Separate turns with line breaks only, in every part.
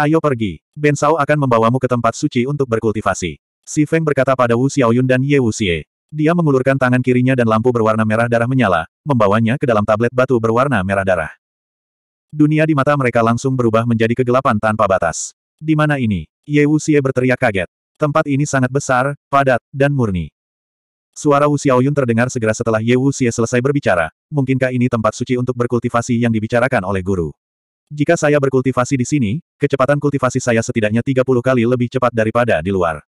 Ayo pergi. Ben Bensao akan membawamu ke tempat suci untuk berkultivasi. Si Feng berkata pada Wu Xiaoyun dan Ye Xie. Dia mengulurkan tangan kirinya dan lampu berwarna merah darah menyala, membawanya ke dalam tablet batu berwarna merah darah. Dunia di mata mereka langsung berubah menjadi kegelapan tanpa batas. Di mana ini? Ye Xie berteriak kaget. Tempat ini sangat besar, padat, dan murni. Suara Wu Xiaoyun terdengar segera setelah Ye Xie selesai berbicara. Mungkinkah ini tempat suci untuk berkultivasi yang dibicarakan oleh guru? Jika saya berkultivasi di sini, kecepatan kultivasi saya setidaknya 30 kali lebih cepat daripada di luar.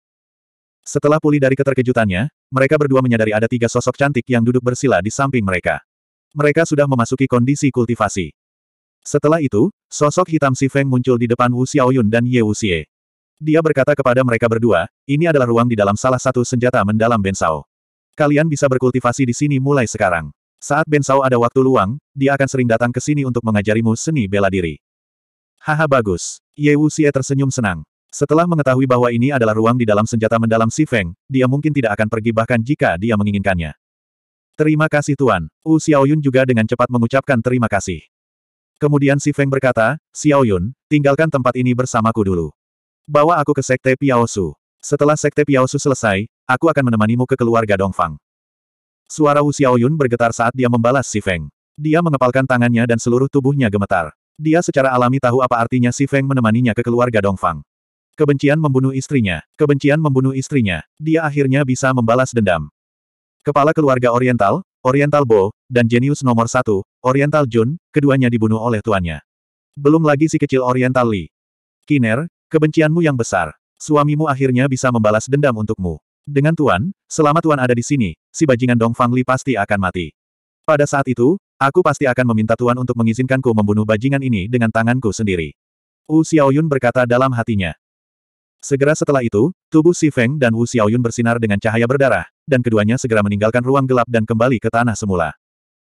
Setelah pulih dari keterkejutannya, mereka berdua menyadari ada tiga sosok cantik yang duduk bersila di samping mereka. Mereka sudah memasuki kondisi kultivasi. Setelah itu, sosok hitam Si Feng muncul di depan Wu Xiaoyun dan Ye Wu Xie. Dia berkata kepada mereka berdua, ini adalah ruang di dalam salah satu senjata mendalam Bensao. Kalian bisa berkultivasi di sini mulai sekarang. Saat Ben Sao ada waktu luang, dia akan sering datang ke sini untuk mengajarimu seni bela diri. Haha bagus. Ye Wu Xie tersenyum senang. Setelah mengetahui bahwa ini adalah ruang di dalam senjata mendalam Si Feng, dia mungkin tidak akan pergi bahkan jika dia menginginkannya. Terima kasih Tuan. Wu Xiaoyun juga dengan cepat mengucapkan terima kasih. Kemudian Si Feng berkata, Xiaoyun, tinggalkan tempat ini bersamaku dulu. Bawa aku ke Sekte Piaosu. Setelah Sekte Piaosu selesai, aku akan menemanimu ke keluarga Dongfang. Suara Wu Xiaoyun bergetar saat dia membalas Si Feng. Dia mengepalkan tangannya dan seluruh tubuhnya gemetar. Dia secara alami tahu apa artinya Si Feng menemaninya ke keluarga Dongfang. Kebencian membunuh istrinya. Kebencian membunuh istrinya. Dia akhirnya bisa membalas dendam. Kepala keluarga Oriental, Oriental Bo, dan jenius nomor satu, Oriental Jun, keduanya dibunuh oleh tuannya. Belum lagi si kecil Oriental Li. Kiner, kebencianmu yang besar. Suamimu akhirnya bisa membalas dendam untukmu. Dengan Tuan, selama Tuan ada di sini, si bajingan Dong Fang Li pasti akan mati. Pada saat itu, aku pasti akan meminta Tuan untuk mengizinkanku membunuh bajingan ini dengan tanganku sendiri. Wu Xiaoyun berkata dalam hatinya. Segera setelah itu, tubuh Si Feng dan Wu Xiaoyun bersinar dengan cahaya berdarah, dan keduanya segera meninggalkan ruang gelap dan kembali ke tanah semula.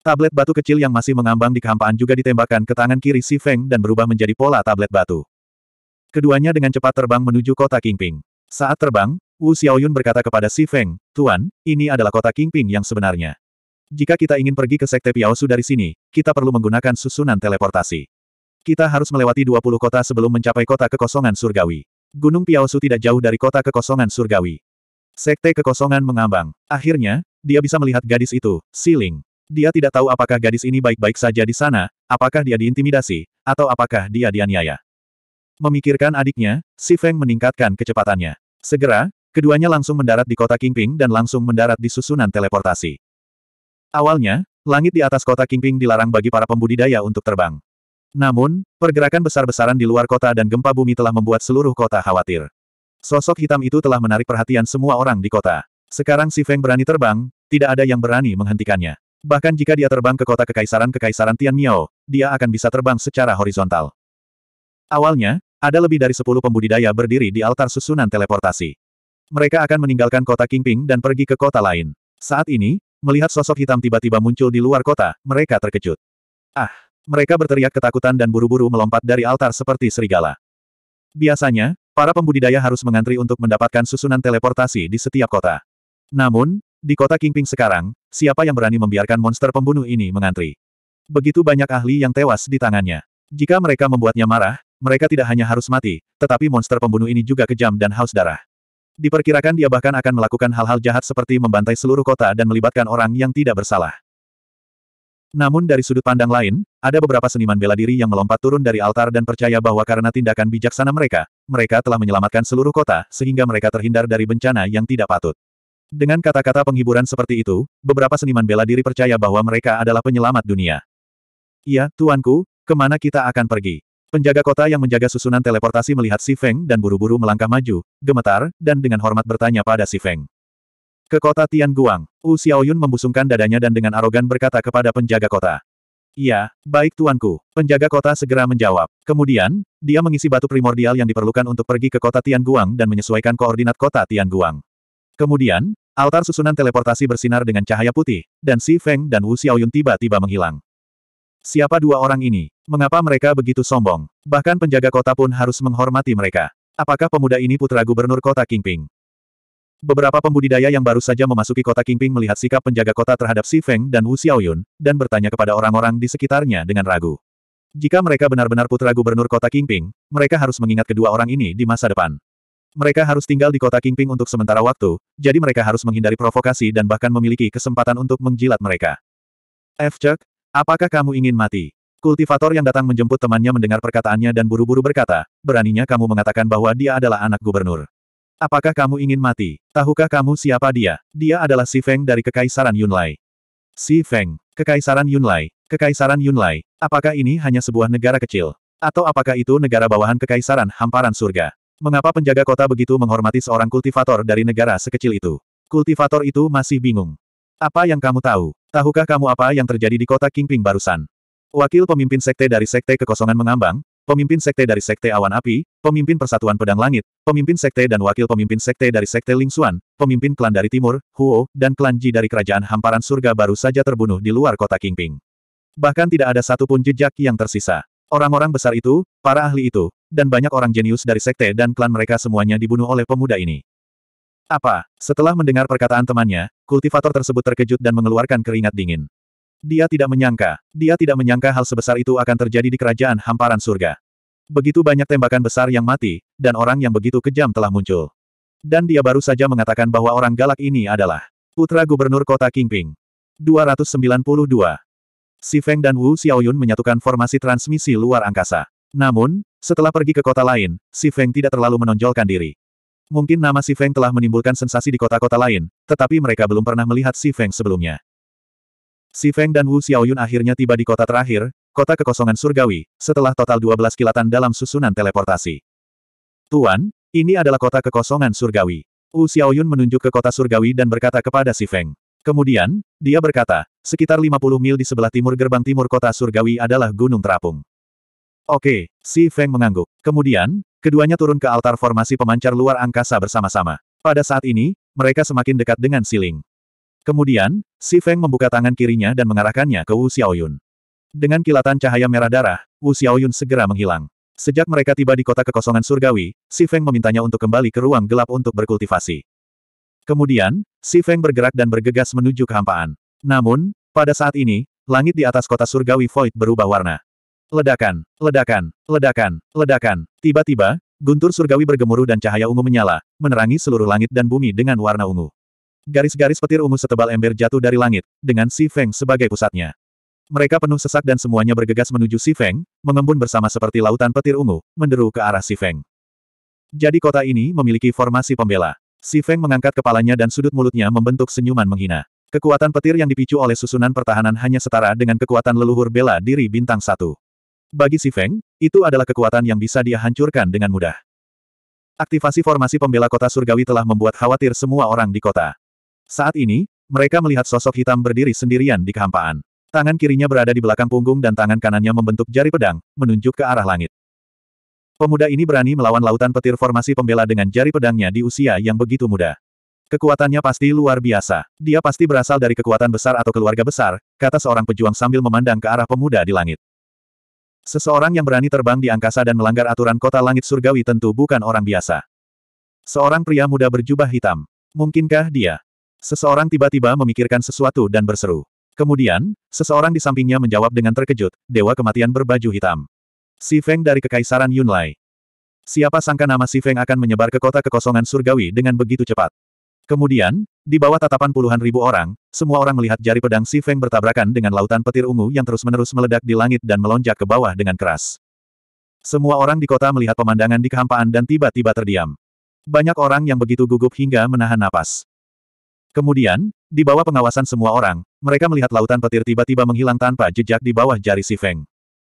Tablet batu kecil yang masih mengambang di kehampaan juga ditembakkan ke tangan kiri Si Feng dan berubah menjadi pola tablet batu. Keduanya dengan cepat terbang menuju kota Kingping. Saat terbang, Wu Xiaoyun berkata kepada Si Feng, Tuan, ini adalah kota Kingping yang sebenarnya. Jika kita ingin pergi ke Sekte Piaosu dari sini, kita perlu menggunakan susunan teleportasi. Kita harus melewati 20 kota sebelum mencapai kota kekosongan surgawi. Gunung Piaosu tidak jauh dari kota kekosongan surgawi. Sekte kekosongan mengambang. Akhirnya, dia bisa melihat gadis itu, Siling. Dia tidak tahu apakah gadis ini baik-baik saja di sana, apakah dia diintimidasi, atau apakah dia dianiaya. Memikirkan adiknya, Si Feng meningkatkan kecepatannya. Segera, keduanya langsung mendarat di kota Kingping dan langsung mendarat di susunan teleportasi. Awalnya, langit di atas kota Kingping dilarang bagi para pembudidaya untuk terbang. Namun, pergerakan besar-besaran di luar kota dan gempa bumi telah membuat seluruh kota khawatir. Sosok hitam itu telah menarik perhatian semua orang di kota. Sekarang si Feng berani terbang, tidak ada yang berani menghentikannya. Bahkan jika dia terbang ke kota kekaisaran-kekaisaran Tian Miao, dia akan bisa terbang secara horizontal. Awalnya, ada lebih dari sepuluh pembudidaya berdiri di altar susunan teleportasi. Mereka akan meninggalkan kota Kingping dan pergi ke kota lain. Saat ini, melihat sosok hitam tiba-tiba muncul di luar kota, mereka terkejut. Ah! Mereka berteriak ketakutan dan buru-buru melompat dari altar seperti serigala. Biasanya, para pembudidaya harus mengantri untuk mendapatkan susunan teleportasi di setiap kota. Namun, di kota Kingping sekarang, siapa yang berani membiarkan monster pembunuh ini mengantri? Begitu banyak ahli yang tewas di tangannya. Jika mereka membuatnya marah, mereka tidak hanya harus mati, tetapi monster pembunuh ini juga kejam dan haus darah. Diperkirakan dia bahkan akan melakukan hal-hal jahat seperti membantai seluruh kota dan melibatkan orang yang tidak bersalah. Namun dari sudut pandang lain, ada beberapa seniman bela diri yang melompat turun dari altar dan percaya bahwa karena tindakan bijaksana mereka, mereka telah menyelamatkan seluruh kota, sehingga mereka terhindar dari bencana yang tidak patut. Dengan kata-kata penghiburan seperti itu, beberapa seniman bela diri percaya bahwa mereka adalah penyelamat dunia. Iya, tuanku, kemana kita akan pergi? Penjaga kota yang menjaga susunan teleportasi melihat Si Feng dan buru-buru melangkah maju, gemetar, dan dengan hormat bertanya pada Si Feng. Ke kota Tian Guang, Wu Xiaoyun membusungkan dadanya dan dengan arogan berkata kepada penjaga kota. Iya, baik tuanku. Penjaga kota segera menjawab. Kemudian, dia mengisi batu primordial yang diperlukan untuk pergi ke kota Tian Guang dan menyesuaikan koordinat kota Tian Guang. Kemudian, altar susunan teleportasi bersinar dengan cahaya putih, dan Si Feng dan Wu Xiaoyun tiba-tiba menghilang. Siapa dua orang ini? Mengapa mereka begitu sombong? Bahkan penjaga kota pun harus menghormati mereka. Apakah pemuda ini putra gubernur kota Kingping? Beberapa pembudidaya yang baru saja memasuki kota Kingping melihat sikap penjaga kota terhadap Si Feng dan Wu Xiaoyun, dan bertanya kepada orang-orang di sekitarnya dengan ragu. Jika mereka benar-benar putra gubernur kota Kingping, mereka harus mengingat kedua orang ini di masa depan. Mereka harus tinggal di kota Kingping untuk sementara waktu, jadi mereka harus menghindari provokasi dan bahkan memiliki kesempatan untuk menjilat mereka. F. Chuck, apakah kamu ingin mati? Kultivator yang datang menjemput temannya mendengar perkataannya dan buru-buru berkata, beraninya kamu mengatakan bahwa dia adalah anak gubernur. Apakah kamu ingin mati? Tahukah kamu siapa dia? Dia adalah Si Feng dari Kekaisaran Yunlai. Si Feng, Kekaisaran Yunlai, Kekaisaran Yunlai, apakah ini hanya sebuah negara kecil? Atau apakah itu negara bawahan Kekaisaran Hamparan Surga? Mengapa penjaga kota begitu menghormati seorang kultivator dari negara sekecil itu? Kultivator itu masih bingung. Apa yang kamu tahu? Tahukah kamu apa yang terjadi di kota Kingping barusan? Wakil pemimpin sekte dari sekte kekosongan mengambang, pemimpin sekte dari sekte awan api, pemimpin persatuan pedang langit, pemimpin sekte dan wakil pemimpin sekte dari sekte Lingxuan, pemimpin klan dari timur, Huo, dan klan Ji dari kerajaan hamparan surga baru saja terbunuh di luar kota Kingping. Bahkan tidak ada satu pun jejak yang tersisa. Orang-orang besar itu, para ahli itu, dan banyak orang jenius dari sekte dan klan mereka semuanya dibunuh oleh pemuda ini. Apa? Setelah mendengar perkataan temannya, kultivator tersebut terkejut dan mengeluarkan keringat dingin. Dia tidak menyangka, dia tidak menyangka hal sebesar itu akan terjadi di kerajaan hamparan surga. Begitu banyak tembakan besar yang mati, dan orang yang begitu kejam telah muncul. Dan dia baru saja mengatakan bahwa orang galak ini adalah putra gubernur kota Kingping. 292. Si Feng dan Wu Xiaoyun menyatukan formasi transmisi luar angkasa. Namun, setelah pergi ke kota lain, Si Feng tidak terlalu menonjolkan diri. Mungkin nama Si Feng telah menimbulkan sensasi di kota-kota lain, tetapi mereka belum pernah melihat Si Feng sebelumnya. Si Feng dan Wu Xiaoyun akhirnya tiba di kota terakhir, kota kekosongan surgawi, setelah total 12 kilatan dalam susunan teleportasi. Tuan, ini adalah kota kekosongan surgawi. Wu Xiaoyun menunjuk ke kota surgawi dan berkata kepada Si Feng. Kemudian, dia berkata, sekitar 50 mil di sebelah timur gerbang timur kota surgawi adalah Gunung Terapung. Oke, Si Feng mengangguk. Kemudian, keduanya turun ke altar formasi pemancar luar angkasa bersama-sama. Pada saat ini, mereka semakin dekat dengan Siling. Kemudian, Si Feng membuka tangan kirinya dan mengarahkannya ke Wu Xiaoyun. Dengan kilatan cahaya merah darah, Wu Xiaoyun segera menghilang. Sejak mereka tiba di kota kekosongan surgawi, Si Feng memintanya untuk kembali ke ruang gelap untuk berkultivasi. Kemudian, Si Feng bergerak dan bergegas menuju kehampaan. Namun, pada saat ini, langit di atas kota surgawi void berubah warna. Ledakan, ledakan, ledakan, ledakan. Tiba-tiba, guntur surgawi bergemuruh dan cahaya ungu menyala, menerangi seluruh langit dan bumi dengan warna ungu. Garis-garis petir ungu setebal ember jatuh dari langit, dengan Si Feng sebagai pusatnya. Mereka penuh sesak dan semuanya bergegas menuju Si Feng, mengembun bersama seperti lautan petir ungu, menderu ke arah Si Feng. Jadi kota ini memiliki formasi pembela. Si Feng mengangkat kepalanya dan sudut mulutnya membentuk senyuman menghina. Kekuatan petir yang dipicu oleh susunan pertahanan hanya setara dengan kekuatan leluhur bela diri bintang satu. Bagi Si Feng, itu adalah kekuatan yang bisa dia hancurkan dengan mudah. Aktivasi formasi pembela kota surgawi telah membuat khawatir semua orang di kota. Saat ini, mereka melihat sosok hitam berdiri sendirian di kehampaan. Tangan kirinya berada di belakang punggung dan tangan kanannya membentuk jari pedang, menunjuk ke arah langit. Pemuda ini berani melawan lautan petir formasi pembela dengan jari pedangnya di usia yang begitu muda. Kekuatannya pasti luar biasa. Dia pasti berasal dari kekuatan besar atau keluarga besar, kata seorang pejuang sambil memandang ke arah pemuda di langit. Seseorang yang berani terbang di angkasa dan melanggar aturan kota langit surgawi tentu bukan orang biasa. Seorang pria muda berjubah hitam. Mungkinkah dia? Seseorang tiba-tiba memikirkan sesuatu dan berseru. Kemudian, seseorang di sampingnya menjawab dengan terkejut, Dewa Kematian berbaju hitam. Si Feng dari Kekaisaran Yunlai. Siapa sangka nama Si Feng akan menyebar ke kota kekosongan surgawi dengan begitu cepat. Kemudian, di bawah tatapan puluhan ribu orang, semua orang melihat jari pedang Si Feng bertabrakan dengan lautan petir ungu yang terus-menerus meledak di langit dan melonjak ke bawah dengan keras. Semua orang di kota melihat pemandangan di kehampaan dan tiba-tiba terdiam. Banyak orang yang begitu gugup hingga menahan napas. Kemudian, di bawah pengawasan semua orang, mereka melihat lautan petir tiba-tiba menghilang tanpa jejak di bawah jari si Feng.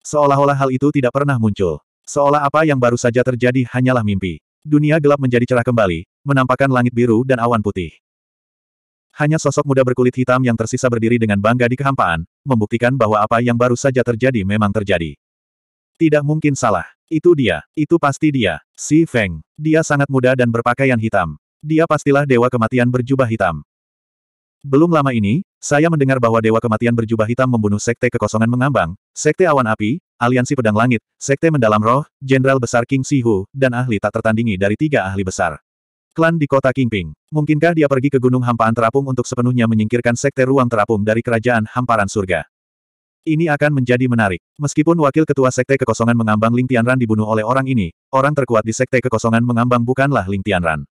Seolah-olah hal itu tidak pernah muncul. Seolah apa yang baru saja terjadi hanyalah mimpi. Dunia gelap menjadi cerah kembali, menampakkan langit biru dan awan putih. Hanya sosok muda berkulit hitam yang tersisa berdiri dengan bangga di kehampaan, membuktikan bahwa apa yang baru saja terjadi memang terjadi. Tidak mungkin salah. Itu dia, itu pasti dia, si Feng. Dia sangat muda dan berpakaian hitam. Dia pastilah dewa kematian berjubah hitam. Belum lama ini, saya mendengar bahwa Dewa Kematian berjubah hitam membunuh Sekte Kekosongan Mengambang, Sekte Awan Api, Aliansi Pedang Langit, Sekte Mendalam Roh, Jenderal Besar King Sihu, dan ahli tak tertandingi dari tiga ahli besar. Klan di kota Kingping. Mungkinkah dia pergi ke Gunung Hampaan Terapung untuk sepenuhnya menyingkirkan Sekte Ruang Terapung dari Kerajaan Hamparan Surga? Ini akan menjadi menarik. Meskipun Wakil Ketua Sekte Kekosongan Mengambang Ling Tianran dibunuh oleh orang ini, orang terkuat di Sekte Kekosongan Mengambang bukanlah Ling Tianran.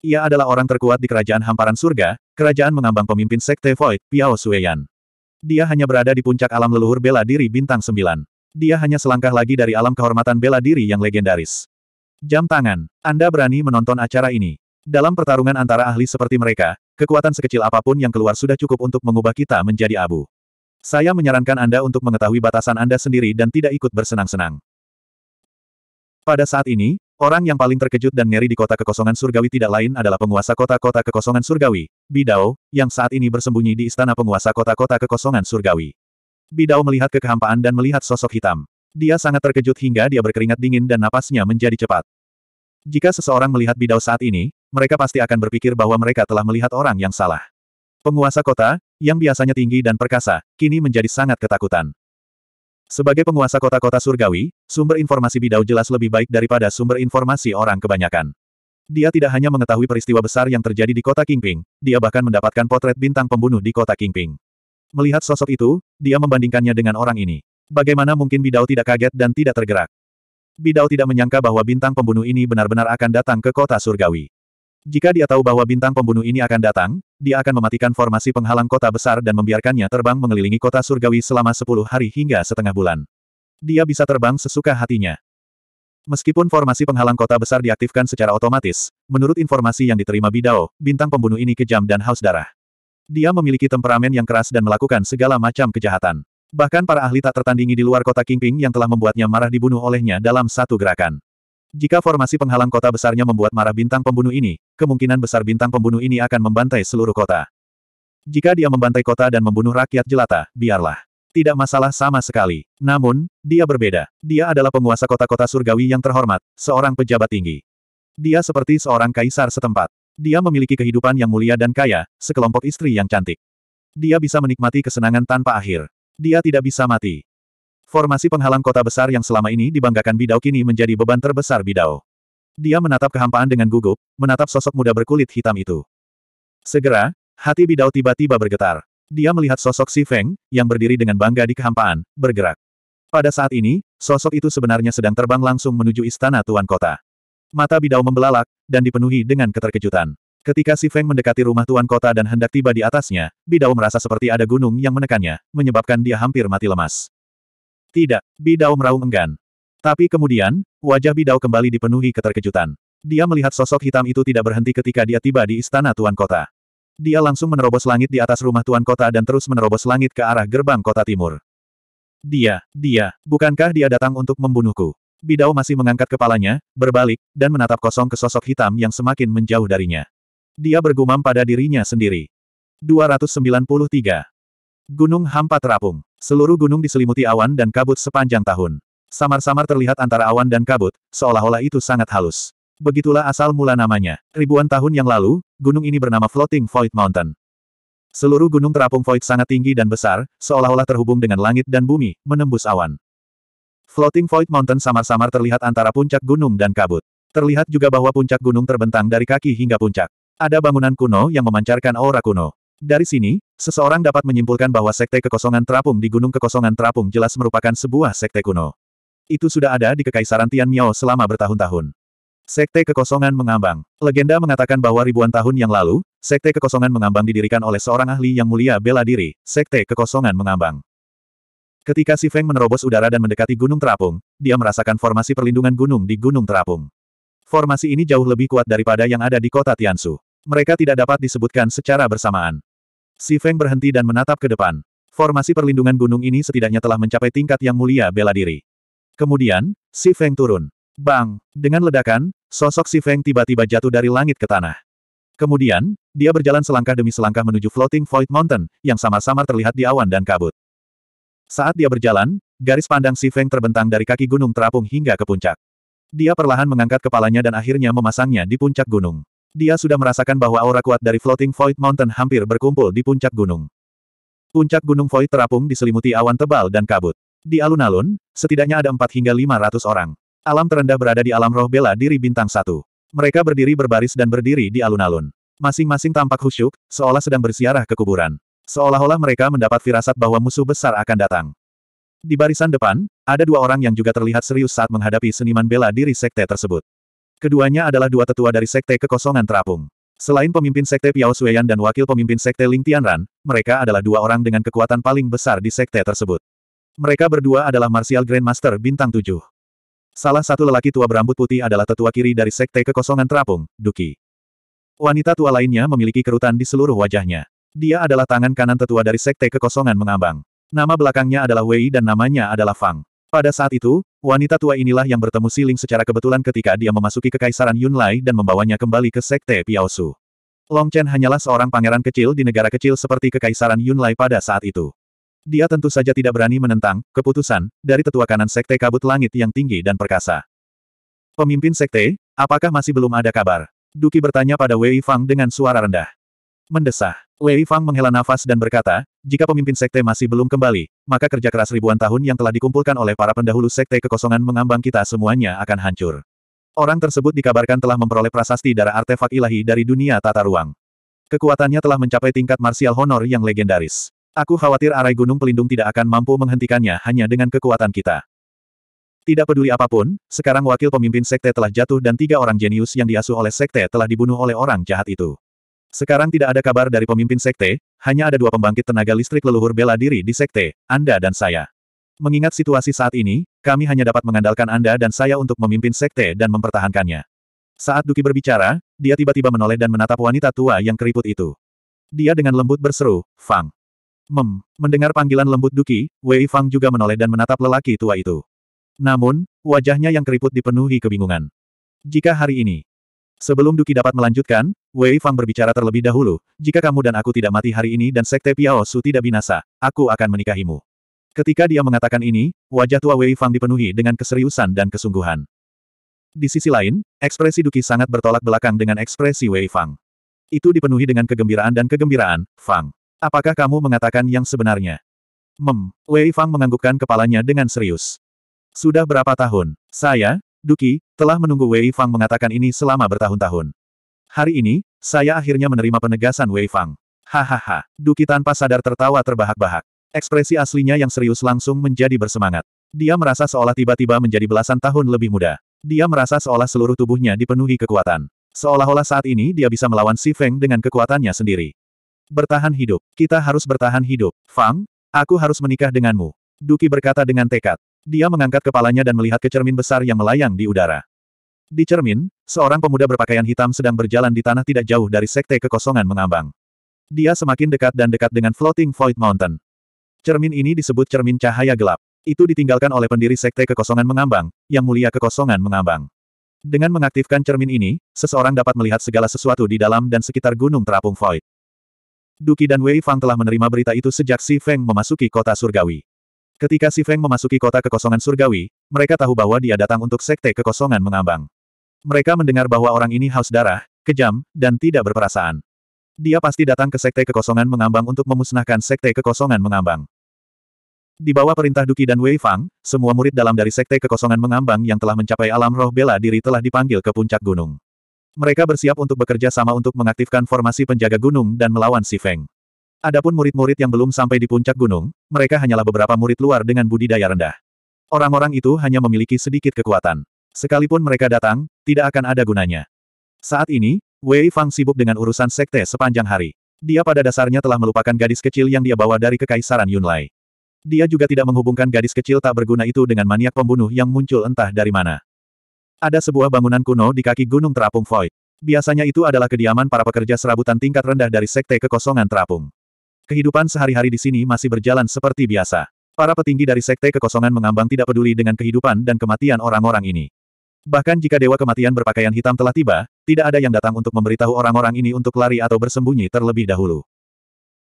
Ia adalah orang terkuat di Kerajaan Hamparan Surga, kerajaan mengambang pemimpin Sekte Void, Piao Sueyan. Dia hanya berada di puncak alam leluhur bela diri bintang sembilan. Dia hanya selangkah lagi dari alam kehormatan bela diri yang legendaris. Jam tangan, Anda berani menonton acara ini. Dalam pertarungan antara ahli seperti mereka, kekuatan sekecil apapun yang keluar sudah cukup untuk mengubah kita menjadi abu. Saya menyarankan Anda untuk mengetahui batasan Anda sendiri dan tidak ikut bersenang-senang. Pada saat ini, orang yang paling terkejut dan ngeri di kota kekosongan surgawi tidak lain adalah penguasa kota-kota kekosongan surgawi, Bidao, yang saat ini bersembunyi di istana penguasa kota-kota kekosongan surgawi. Bidao melihat kekehampaan dan melihat sosok hitam. Dia sangat terkejut hingga dia berkeringat dingin dan napasnya menjadi cepat. Jika seseorang melihat Bidao saat ini, mereka pasti akan berpikir bahwa mereka telah melihat orang yang salah. Penguasa kota, yang biasanya tinggi dan perkasa, kini menjadi sangat ketakutan. Sebagai penguasa kota-kota surgawi, sumber informasi Bidao jelas lebih baik daripada sumber informasi orang kebanyakan. Dia tidak hanya mengetahui peristiwa besar yang terjadi di kota Kingping, dia bahkan mendapatkan potret bintang pembunuh di kota Kingping. Melihat sosok itu, dia membandingkannya dengan orang ini. Bagaimana mungkin Bidao tidak kaget dan tidak tergerak? Bidao tidak menyangka bahwa bintang pembunuh ini benar-benar akan datang ke kota surgawi. Jika dia tahu bahwa bintang pembunuh ini akan datang, dia akan mematikan formasi penghalang kota besar dan membiarkannya terbang mengelilingi kota surgawi selama 10 hari hingga setengah bulan. Dia bisa terbang sesuka hatinya. Meskipun formasi penghalang kota besar diaktifkan secara otomatis, menurut informasi yang diterima Bidao, bintang pembunuh ini kejam dan haus darah. Dia memiliki temperamen yang keras dan melakukan segala macam kejahatan. Bahkan para ahli tak tertandingi di luar kota Kingping yang telah membuatnya marah dibunuh olehnya dalam satu gerakan. Jika formasi penghalang kota besarnya membuat marah bintang pembunuh ini, kemungkinan besar bintang pembunuh ini akan membantai seluruh kota. Jika dia membantai kota dan membunuh rakyat jelata, biarlah. Tidak masalah sama sekali. Namun, dia berbeda. Dia adalah penguasa kota-kota surgawi yang terhormat, seorang pejabat tinggi. Dia seperti seorang kaisar setempat. Dia memiliki kehidupan yang mulia dan kaya, sekelompok istri yang cantik. Dia bisa menikmati kesenangan tanpa akhir. Dia tidak bisa mati. Formasi penghalang kota besar yang selama ini dibanggakan Bidau kini menjadi beban terbesar Bidau. Dia menatap kehampaan dengan gugup, menatap sosok muda berkulit hitam itu. Segera, hati Bidau tiba-tiba bergetar. Dia melihat sosok Si Feng, yang berdiri dengan bangga di kehampaan, bergerak. Pada saat ini, sosok itu sebenarnya sedang terbang langsung menuju istana Tuan Kota. Mata Bidau membelalak, dan dipenuhi dengan keterkejutan. Ketika Si Feng mendekati rumah Tuan Kota dan hendak tiba di atasnya, Bidau merasa seperti ada gunung yang menekannya, menyebabkan dia hampir mati lemas. Tidak, Bidau meraung enggan. Tapi kemudian, wajah Bidau kembali dipenuhi keterkejutan. Dia melihat sosok hitam itu tidak berhenti ketika dia tiba di istana Tuan Kota. Dia langsung menerobos langit di atas rumah tuan kota dan terus menerobos langit ke arah gerbang kota timur. Dia, dia, bukankah dia datang untuk membunuhku? Bidau masih mengangkat kepalanya, berbalik, dan menatap kosong ke sosok hitam yang semakin menjauh darinya. Dia bergumam pada dirinya sendiri. 293. Gunung hampat Terapung. Seluruh gunung diselimuti awan dan kabut sepanjang tahun. Samar-samar terlihat antara awan dan kabut, seolah-olah itu sangat halus. Begitulah asal mula namanya. Ribuan tahun yang lalu, gunung ini bernama Floating Void Mountain. Seluruh gunung terapung void sangat tinggi dan besar, seolah-olah terhubung dengan langit dan bumi, menembus awan. Floating Void Mountain samar-samar terlihat antara puncak gunung dan kabut. Terlihat juga bahwa puncak gunung terbentang dari kaki hingga puncak. Ada bangunan kuno yang memancarkan aura kuno. Dari sini, seseorang dapat menyimpulkan bahwa Sekte Kekosongan Terapung di Gunung Kekosongan Terapung jelas merupakan sebuah sekte kuno. Itu sudah ada di Kekaisaran Tian Miao selama bertahun-tahun. Sekte Kekosongan Mengambang. Legenda mengatakan bahwa ribuan tahun yang lalu, Sekte Kekosongan Mengambang didirikan oleh seorang ahli yang mulia bela diri, Sekte Kekosongan Mengambang. Ketika Si Feng menerobos udara dan mendekati Gunung Terapung, dia merasakan formasi perlindungan gunung di Gunung Terapung. Formasi ini jauh lebih kuat daripada yang ada di kota Tiansu. Mereka tidak dapat disebutkan secara bersamaan. Si Feng berhenti dan menatap ke depan. Formasi perlindungan gunung ini setidaknya telah mencapai tingkat yang mulia bela diri. Kemudian, Si Feng turun. Bang! Dengan ledakan, sosok si Feng tiba-tiba jatuh dari langit ke tanah. Kemudian, dia berjalan selangkah demi selangkah menuju Floating Void Mountain, yang samar-samar terlihat di awan dan kabut. Saat dia berjalan, garis pandang si Feng terbentang dari kaki gunung terapung hingga ke puncak. Dia perlahan mengangkat kepalanya dan akhirnya memasangnya di puncak gunung. Dia sudah merasakan bahwa aura kuat dari Floating Void Mountain hampir berkumpul di puncak gunung. Puncak gunung Void terapung diselimuti awan tebal dan kabut. Di alun-alun, setidaknya ada empat hingga lima ratus orang. Alam terendah berada di alam roh bela diri bintang satu. Mereka berdiri berbaris dan berdiri di alun-alun. Masing-masing tampak khusyuk, seolah sedang bersiarah ke kuburan. Seolah-olah mereka mendapat firasat bahwa musuh besar akan datang. Di barisan depan, ada dua orang yang juga terlihat serius saat menghadapi seniman bela diri sekte tersebut. Keduanya adalah dua tetua dari sekte kekosongan terapung. Selain pemimpin sekte Piao Suyan dan wakil pemimpin sekte Ling Tianran, mereka adalah dua orang dengan kekuatan paling besar di sekte tersebut. Mereka berdua adalah Martial Grandmaster Bintang 7. Salah satu lelaki tua berambut putih adalah tetua kiri dari Sekte Kekosongan Terapung, Duki. Wanita tua lainnya memiliki kerutan di seluruh wajahnya. Dia adalah tangan kanan tetua dari Sekte Kekosongan mengambang. Nama belakangnya adalah Wei dan namanya adalah Fang. Pada saat itu, wanita tua inilah yang bertemu Siling secara kebetulan ketika dia memasuki kekaisaran Yunlai dan membawanya kembali ke Sekte Piaosu. Long Chen hanyalah seorang pangeran kecil di negara kecil seperti kekaisaran Yunlai pada saat itu. Dia tentu saja tidak berani menentang keputusan dari tetua kanan Sekte Kabut Langit yang tinggi dan perkasa. Pemimpin Sekte, apakah masih belum ada kabar? Duki bertanya pada Wei Fang dengan suara rendah. Mendesah. Wei Fang menghela nafas dan berkata, jika pemimpin sekte masih belum kembali, maka kerja keras ribuan tahun yang telah dikumpulkan oleh para pendahulu sekte kekosongan mengambang kita semuanya akan hancur. Orang tersebut dikabarkan telah memperoleh prasasti darah artefak ilahi dari dunia tata ruang. Kekuatannya telah mencapai tingkat martial honor yang legendaris. Aku khawatir arai gunung pelindung tidak akan mampu menghentikannya hanya dengan kekuatan kita. Tidak peduli apapun, sekarang wakil pemimpin sekte telah jatuh dan tiga orang jenius yang diasuh oleh sekte telah dibunuh oleh orang jahat itu. Sekarang tidak ada kabar dari pemimpin sekte, hanya ada dua pembangkit tenaga listrik leluhur bela diri di sekte, Anda dan saya. Mengingat situasi saat ini, kami hanya dapat mengandalkan Anda dan saya untuk memimpin sekte dan mempertahankannya. Saat Duki berbicara, dia tiba-tiba menoleh dan menatap wanita tua yang keriput itu. Dia dengan lembut berseru, Fang. Mem, mendengar panggilan lembut Duki, Wei Fang juga menoleh dan menatap lelaki tua itu. Namun, wajahnya yang keriput dipenuhi kebingungan. Jika hari ini, sebelum Duki dapat melanjutkan, Wei Fang berbicara terlebih dahulu, jika kamu dan aku tidak mati hari ini dan Sekte Piao Su tidak binasa, aku akan menikahimu. Ketika dia mengatakan ini, wajah tua Wei Fang dipenuhi dengan keseriusan dan kesungguhan. Di sisi lain, ekspresi Duki sangat bertolak belakang dengan ekspresi Wei Fang. Itu dipenuhi dengan kegembiraan dan kegembiraan, Fang. Apakah kamu mengatakan yang sebenarnya? Mem, Wei Fang menganggukkan kepalanya dengan serius. Sudah berapa tahun, saya, Duki, telah menunggu Wei Fang mengatakan ini selama bertahun-tahun. Hari ini, saya akhirnya menerima penegasan Wei Fang. Hahaha, Duki tanpa sadar tertawa terbahak-bahak. Ekspresi aslinya yang serius langsung menjadi bersemangat. Dia merasa seolah tiba-tiba menjadi belasan tahun lebih muda. Dia merasa seolah seluruh tubuhnya dipenuhi kekuatan. Seolah-olah saat ini dia bisa melawan Si Feng dengan kekuatannya sendiri. Bertahan hidup. Kita harus bertahan hidup. Fang, aku harus menikah denganmu. Duki berkata dengan tekad. Dia mengangkat kepalanya dan melihat ke cermin besar yang melayang di udara. Di cermin, seorang pemuda berpakaian hitam sedang berjalan di tanah tidak jauh dari sekte kekosongan mengambang. Dia semakin dekat dan dekat dengan Floating Void Mountain. Cermin ini disebut cermin cahaya gelap. Itu ditinggalkan oleh pendiri sekte kekosongan mengambang, yang mulia kekosongan mengambang. Dengan mengaktifkan cermin ini, seseorang dapat melihat segala sesuatu di dalam dan sekitar Gunung Terapung Void. Duki dan Wei Fang telah menerima berita itu sejak Si Feng memasuki kota surgawi. Ketika Si Feng memasuki kota kekosongan surgawi, mereka tahu bahwa dia datang untuk sekte kekosongan mengambang. Mereka mendengar bahwa orang ini haus darah, kejam, dan tidak berperasaan. Dia pasti datang ke sekte kekosongan mengambang untuk memusnahkan sekte kekosongan mengambang. Di bawah perintah Duki dan Wei Fang, semua murid dalam dari sekte kekosongan mengambang yang telah mencapai alam roh bela diri telah dipanggil ke puncak gunung. Mereka bersiap untuk bekerja sama untuk mengaktifkan formasi penjaga gunung dan melawan Si Feng. Adapun murid-murid yang belum sampai di puncak gunung, mereka hanyalah beberapa murid luar dengan budidaya rendah. Orang-orang itu hanya memiliki sedikit kekuatan. Sekalipun mereka datang, tidak akan ada gunanya. Saat ini, Wei Fang sibuk dengan urusan sekte sepanjang hari. Dia pada dasarnya telah melupakan gadis kecil yang dia bawa dari kekaisaran Yunlai. Dia juga tidak menghubungkan gadis kecil tak berguna itu dengan maniak pembunuh yang muncul entah dari mana. Ada sebuah bangunan kuno di kaki Gunung Terapung Void. Biasanya itu adalah kediaman para pekerja serabutan tingkat rendah dari Sekte Kekosongan Terapung. Kehidupan sehari-hari di sini masih berjalan seperti biasa. Para petinggi dari Sekte Kekosongan mengambang tidak peduli dengan kehidupan dan kematian orang-orang ini. Bahkan jika Dewa Kematian berpakaian hitam telah tiba, tidak ada yang datang untuk memberitahu orang-orang ini untuk lari atau bersembunyi terlebih dahulu.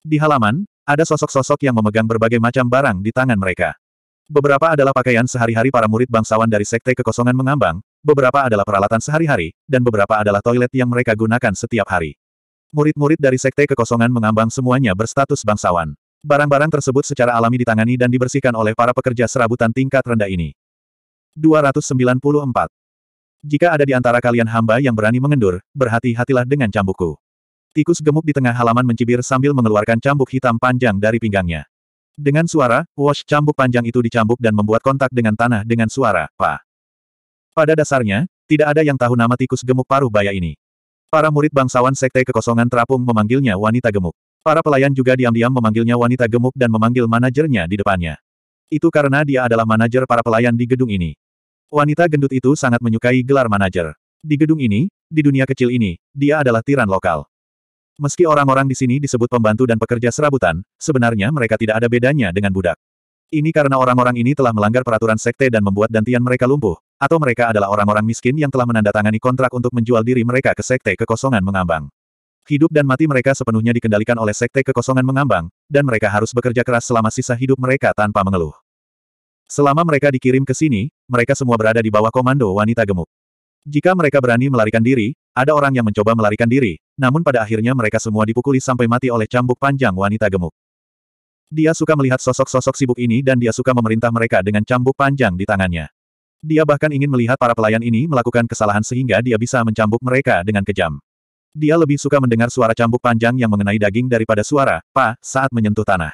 Di halaman, ada sosok-sosok yang memegang berbagai macam barang di tangan mereka. Beberapa adalah pakaian sehari-hari para murid bangsawan dari Sekte Kekosongan mengambang, beberapa adalah peralatan sehari-hari, dan beberapa adalah toilet yang mereka gunakan setiap hari. Murid-murid dari Sekte Kekosongan mengambang semuanya berstatus bangsawan. Barang-barang tersebut secara alami ditangani dan dibersihkan oleh para pekerja serabutan tingkat rendah ini. 294. Jika ada di antara kalian hamba yang berani mengendur, berhati-hatilah dengan cambukku. Tikus gemuk di tengah halaman mencibir sambil mengeluarkan cambuk hitam panjang dari pinggangnya. Dengan suara, wash cambuk panjang itu dicambuk dan membuat kontak dengan tanah dengan suara, pa. Pada dasarnya, tidak ada yang tahu nama tikus gemuk paruh baya ini. Para murid bangsawan sekte kekosongan terapung memanggilnya wanita gemuk. Para pelayan juga diam-diam memanggilnya wanita gemuk dan memanggil manajernya di depannya. Itu karena dia adalah manajer para pelayan di gedung ini. Wanita gendut itu sangat menyukai gelar manajer. Di gedung ini, di dunia kecil ini, dia adalah tiran lokal. Meski orang-orang di sini disebut pembantu dan pekerja serabutan, sebenarnya mereka tidak ada bedanya dengan budak. Ini karena orang-orang ini telah melanggar peraturan sekte dan membuat dantian mereka lumpuh, atau mereka adalah orang-orang miskin yang telah menandatangani kontrak untuk menjual diri mereka ke sekte kekosongan mengambang. Hidup dan mati mereka sepenuhnya dikendalikan oleh sekte kekosongan mengambang, dan mereka harus bekerja keras selama sisa hidup mereka tanpa mengeluh. Selama mereka dikirim ke sini, mereka semua berada di bawah komando wanita gemuk. Jika mereka berani melarikan diri, ada orang yang mencoba melarikan diri, namun pada akhirnya mereka semua dipukuli sampai mati oleh cambuk panjang wanita gemuk. Dia suka melihat sosok-sosok sibuk ini dan dia suka memerintah mereka dengan cambuk panjang di tangannya. Dia bahkan ingin melihat para pelayan ini melakukan kesalahan sehingga dia bisa mencambuk mereka dengan kejam. Dia lebih suka mendengar suara cambuk panjang yang mengenai daging daripada suara, pa, saat menyentuh tanah.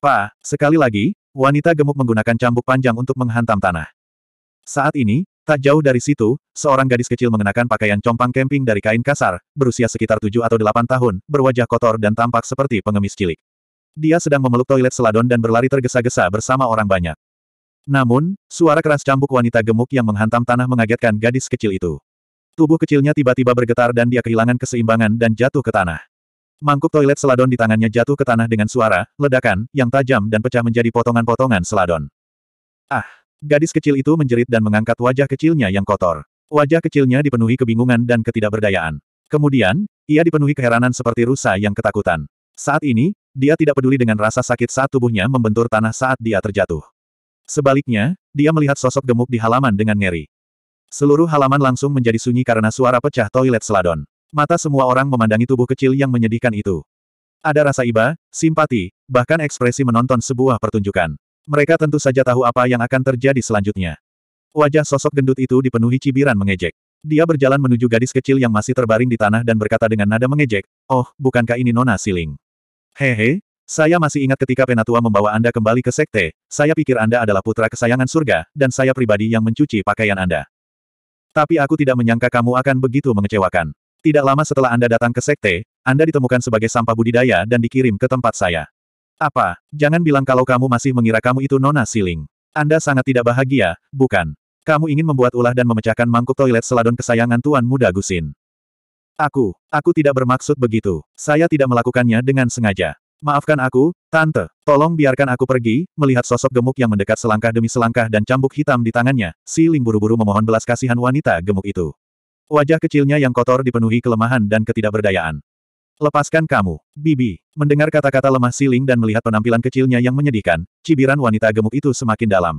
Pa, sekali lagi, wanita gemuk menggunakan cambuk panjang untuk menghantam tanah. Saat ini, tak jauh dari situ, seorang gadis kecil mengenakan pakaian compang camping dari kain kasar, berusia sekitar 7 atau 8 tahun, berwajah kotor dan tampak seperti pengemis cilik. Dia sedang memeluk toilet seladon dan berlari tergesa-gesa bersama orang banyak. Namun, suara keras cambuk wanita gemuk yang menghantam tanah mengagetkan gadis kecil itu. Tubuh kecilnya tiba-tiba bergetar dan dia kehilangan keseimbangan dan jatuh ke tanah. Mangkuk toilet seladon di tangannya jatuh ke tanah dengan suara, ledakan, yang tajam dan pecah menjadi potongan-potongan seladon. Ah! Gadis kecil itu menjerit dan mengangkat wajah kecilnya yang kotor. Wajah kecilnya dipenuhi kebingungan dan ketidakberdayaan. Kemudian, ia dipenuhi keheranan seperti rusa yang ketakutan. Saat ini, dia tidak peduli dengan rasa sakit saat tubuhnya membentur tanah saat dia terjatuh. Sebaliknya, dia melihat sosok gemuk di halaman dengan ngeri. Seluruh halaman langsung menjadi sunyi karena suara pecah toilet seladon. Mata semua orang memandangi tubuh kecil yang menyedihkan itu. Ada rasa iba, simpati, bahkan ekspresi menonton sebuah pertunjukan. Mereka tentu saja tahu apa yang akan terjadi selanjutnya. Wajah sosok gendut itu dipenuhi cibiran mengejek. Dia berjalan menuju gadis kecil yang masih terbaring di tanah dan berkata dengan nada mengejek, Oh, bukankah ini Nona Siling? Hehe, saya masih ingat ketika Penatua membawa Anda kembali ke sekte, saya pikir Anda adalah putra kesayangan surga, dan saya pribadi yang mencuci pakaian Anda. Tapi aku tidak menyangka kamu akan begitu mengecewakan. Tidak lama setelah Anda datang ke sekte, Anda ditemukan sebagai sampah budidaya dan dikirim ke tempat saya. Apa? Jangan bilang kalau kamu masih mengira kamu itu Nona Siling. Anda sangat tidak bahagia, bukan? Kamu ingin membuat ulah dan memecahkan mangkuk toilet seladon kesayangan Tuan Muda Gusin. Aku, aku tidak bermaksud begitu. Saya tidak melakukannya dengan sengaja. Maafkan aku, Tante. Tolong biarkan aku pergi, melihat sosok gemuk yang mendekat selangkah demi selangkah dan cambuk hitam di tangannya, si Ling buru-buru memohon belas kasihan wanita gemuk itu. Wajah kecilnya yang kotor dipenuhi kelemahan dan ketidakberdayaan. Lepaskan kamu, Bibi. Mendengar kata-kata lemah Siling dan melihat penampilan kecilnya yang menyedihkan, cibiran wanita gemuk itu semakin dalam.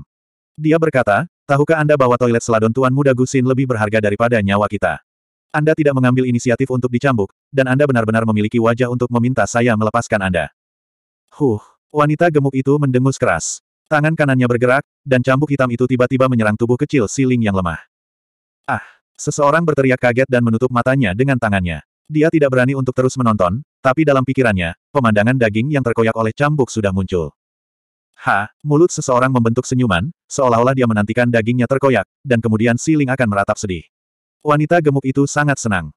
Dia berkata, tahukah Anda bahwa toilet seladon Tuan Muda Gusin lebih berharga daripada nyawa kita? Anda tidak mengambil inisiatif untuk dicambuk, dan Anda benar-benar memiliki wajah untuk meminta saya melepaskan Anda. Huh, wanita gemuk itu mendengus keras. Tangan kanannya bergerak, dan cambuk hitam itu tiba-tiba menyerang tubuh kecil siling yang lemah. Ah, seseorang berteriak kaget dan menutup matanya dengan tangannya. Dia tidak berani untuk terus menonton, tapi dalam pikirannya, pemandangan daging yang terkoyak oleh cambuk sudah muncul. Ha, mulut seseorang membentuk senyuman, seolah-olah dia menantikan dagingnya terkoyak, dan kemudian siling akan meratap sedih. Wanita gemuk itu sangat senang.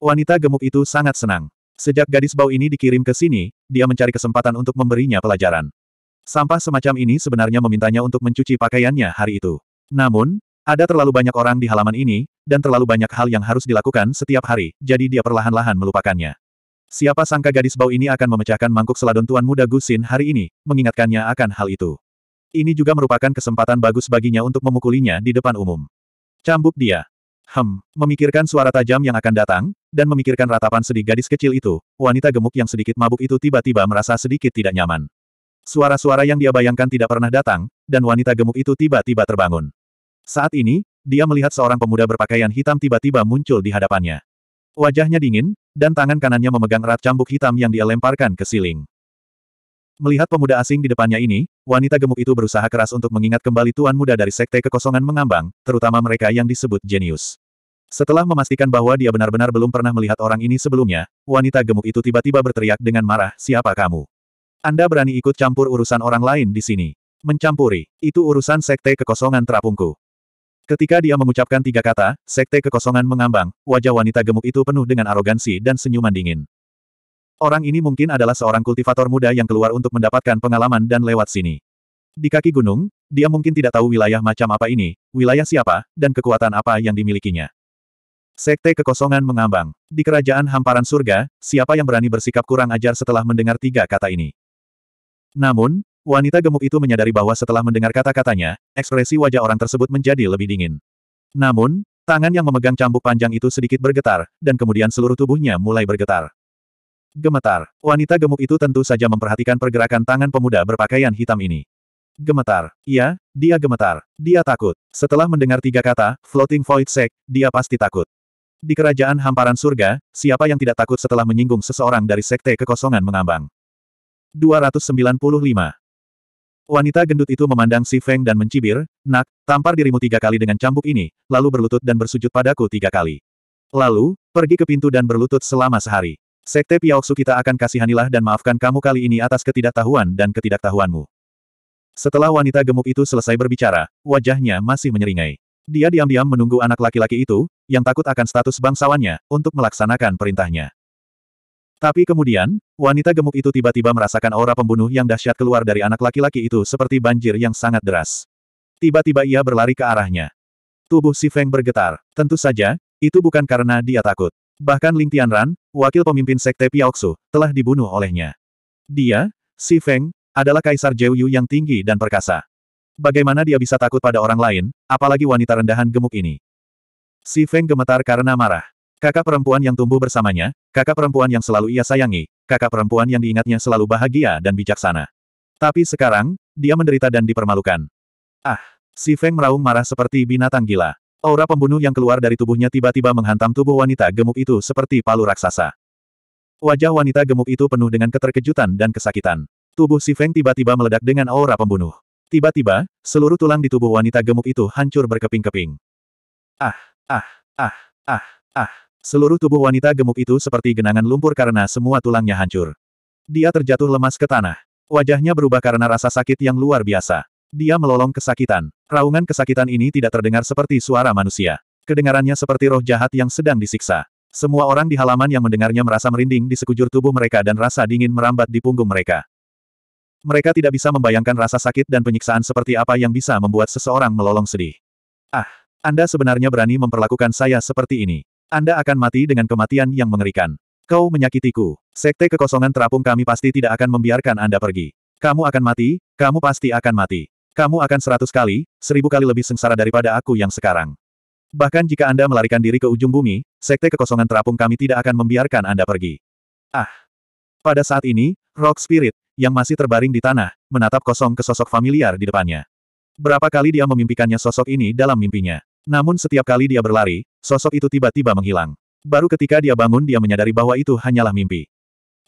Wanita gemuk itu sangat senang. Sejak gadis bau ini dikirim ke sini, dia mencari kesempatan untuk memberinya pelajaran. Sampah semacam ini sebenarnya memintanya untuk mencuci pakaiannya hari itu. Namun, ada terlalu banyak orang di halaman ini, dan terlalu banyak hal yang harus dilakukan setiap hari, jadi dia perlahan-lahan melupakannya. Siapa sangka gadis bau ini akan memecahkan mangkuk seladon Tuan Muda Gusin hari ini, mengingatkannya akan hal itu. Ini juga merupakan kesempatan bagus baginya untuk memukulinya di depan umum. Cambuk dia. Hem, memikirkan suara tajam yang akan datang, dan memikirkan ratapan sedih gadis kecil itu, wanita gemuk yang sedikit mabuk itu tiba-tiba merasa sedikit tidak nyaman. Suara-suara yang dia bayangkan tidak pernah datang, dan wanita gemuk itu tiba-tiba terbangun. Saat ini, dia melihat seorang pemuda berpakaian hitam tiba-tiba muncul di hadapannya. Wajahnya dingin, dan tangan kanannya memegang erat cambuk hitam yang dia lemparkan ke siling. Melihat pemuda asing di depannya ini, wanita gemuk itu berusaha keras untuk mengingat kembali tuan muda dari sekte kekosongan mengambang, terutama mereka yang disebut jenius. Setelah memastikan bahwa dia benar-benar belum pernah melihat orang ini sebelumnya, wanita gemuk itu tiba-tiba berteriak dengan marah, siapa kamu? Anda berani ikut campur urusan orang lain di sini. Mencampuri, itu urusan sekte kekosongan terapungku. Ketika dia mengucapkan tiga kata, sekte kekosongan mengambang, wajah wanita gemuk itu penuh dengan arogansi dan senyuman dingin. Orang ini mungkin adalah seorang kultivator muda yang keluar untuk mendapatkan pengalaman dan lewat sini. Di kaki gunung, dia mungkin tidak tahu wilayah macam apa ini, wilayah siapa, dan kekuatan apa yang dimilikinya. Sekte kekosongan mengambang. Di kerajaan hamparan surga, siapa yang berani bersikap kurang ajar setelah mendengar tiga kata ini? Namun, wanita gemuk itu menyadari bahwa setelah mendengar kata-katanya, ekspresi wajah orang tersebut menjadi lebih dingin. Namun, tangan yang memegang cambuk panjang itu sedikit bergetar, dan kemudian seluruh tubuhnya mulai bergetar. Gemetar. Wanita gemuk itu tentu saja memperhatikan pergerakan tangan pemuda berpakaian hitam ini. Gemetar. Iya, dia gemetar. Dia takut. Setelah mendengar tiga kata, floating void sec, dia pasti takut. Di kerajaan hamparan surga, siapa yang tidak takut setelah menyinggung seseorang dari sekte kekosongan mengambang? 295. Wanita gendut itu memandang si Feng dan mencibir, Nak, tampar dirimu tiga kali dengan cambuk ini, lalu berlutut dan bersujud padaku tiga kali. Lalu, pergi ke pintu dan berlutut selama sehari. Sekte Piaoksu kita akan kasihanilah dan maafkan kamu kali ini atas ketidaktahuan dan ketidaktahuanmu. Setelah wanita gemuk itu selesai berbicara, wajahnya masih menyeringai. Dia diam-diam menunggu anak laki-laki itu, yang takut akan status bangsawannya, untuk melaksanakan perintahnya. Tapi kemudian, wanita gemuk itu tiba-tiba merasakan aura pembunuh yang dahsyat keluar dari anak laki-laki itu seperti banjir yang sangat deras. Tiba-tiba ia berlari ke arahnya. Tubuh si Feng bergetar. Tentu saja, itu bukan karena dia takut. Bahkan Ling Tianran, wakil pemimpin sekte Piaoksu, telah dibunuh olehnya. Dia, Si Feng, adalah kaisar Jeuyu yang tinggi dan perkasa. Bagaimana dia bisa takut pada orang lain, apalagi wanita rendahan gemuk ini? Si Feng gemetar karena marah. Kakak perempuan yang tumbuh bersamanya, kakak perempuan yang selalu ia sayangi, kakak perempuan yang diingatnya selalu bahagia dan bijaksana. Tapi sekarang, dia menderita dan dipermalukan. Ah, Si Feng meraung marah seperti binatang gila. Aura pembunuh yang keluar dari tubuhnya tiba-tiba menghantam tubuh wanita gemuk itu seperti palu raksasa. Wajah wanita gemuk itu penuh dengan keterkejutan dan kesakitan. Tubuh Si Feng tiba-tiba meledak dengan aura pembunuh. Tiba-tiba, seluruh tulang di tubuh wanita gemuk itu hancur berkeping-keping. Ah, ah, ah, ah, ah. Seluruh tubuh wanita gemuk itu seperti genangan lumpur karena semua tulangnya hancur. Dia terjatuh lemas ke tanah. Wajahnya berubah karena rasa sakit yang luar biasa. Dia melolong kesakitan. Raungan kesakitan ini tidak terdengar seperti suara manusia. Kedengarannya seperti roh jahat yang sedang disiksa. Semua orang di halaman yang mendengarnya merasa merinding di sekujur tubuh mereka dan rasa dingin merambat di punggung mereka. Mereka tidak bisa membayangkan rasa sakit dan penyiksaan seperti apa yang bisa membuat seseorang melolong sedih. Ah, Anda sebenarnya berani memperlakukan saya seperti ini. Anda akan mati dengan kematian yang mengerikan. Kau menyakitiku. Sekte kekosongan terapung kami pasti tidak akan membiarkan Anda pergi. Kamu akan mati, kamu pasti akan mati. Kamu akan seratus kali, seribu kali lebih sengsara daripada aku yang sekarang. Bahkan jika Anda melarikan diri ke ujung bumi, sekte kekosongan terapung kami tidak akan membiarkan Anda pergi. Ah! Pada saat ini, Rock Spirit, yang masih terbaring di tanah, menatap kosong ke sosok familiar di depannya. Berapa kali dia memimpikannya sosok ini dalam mimpinya. Namun setiap kali dia berlari, sosok itu tiba-tiba menghilang. Baru ketika dia bangun dia menyadari bahwa itu hanyalah mimpi.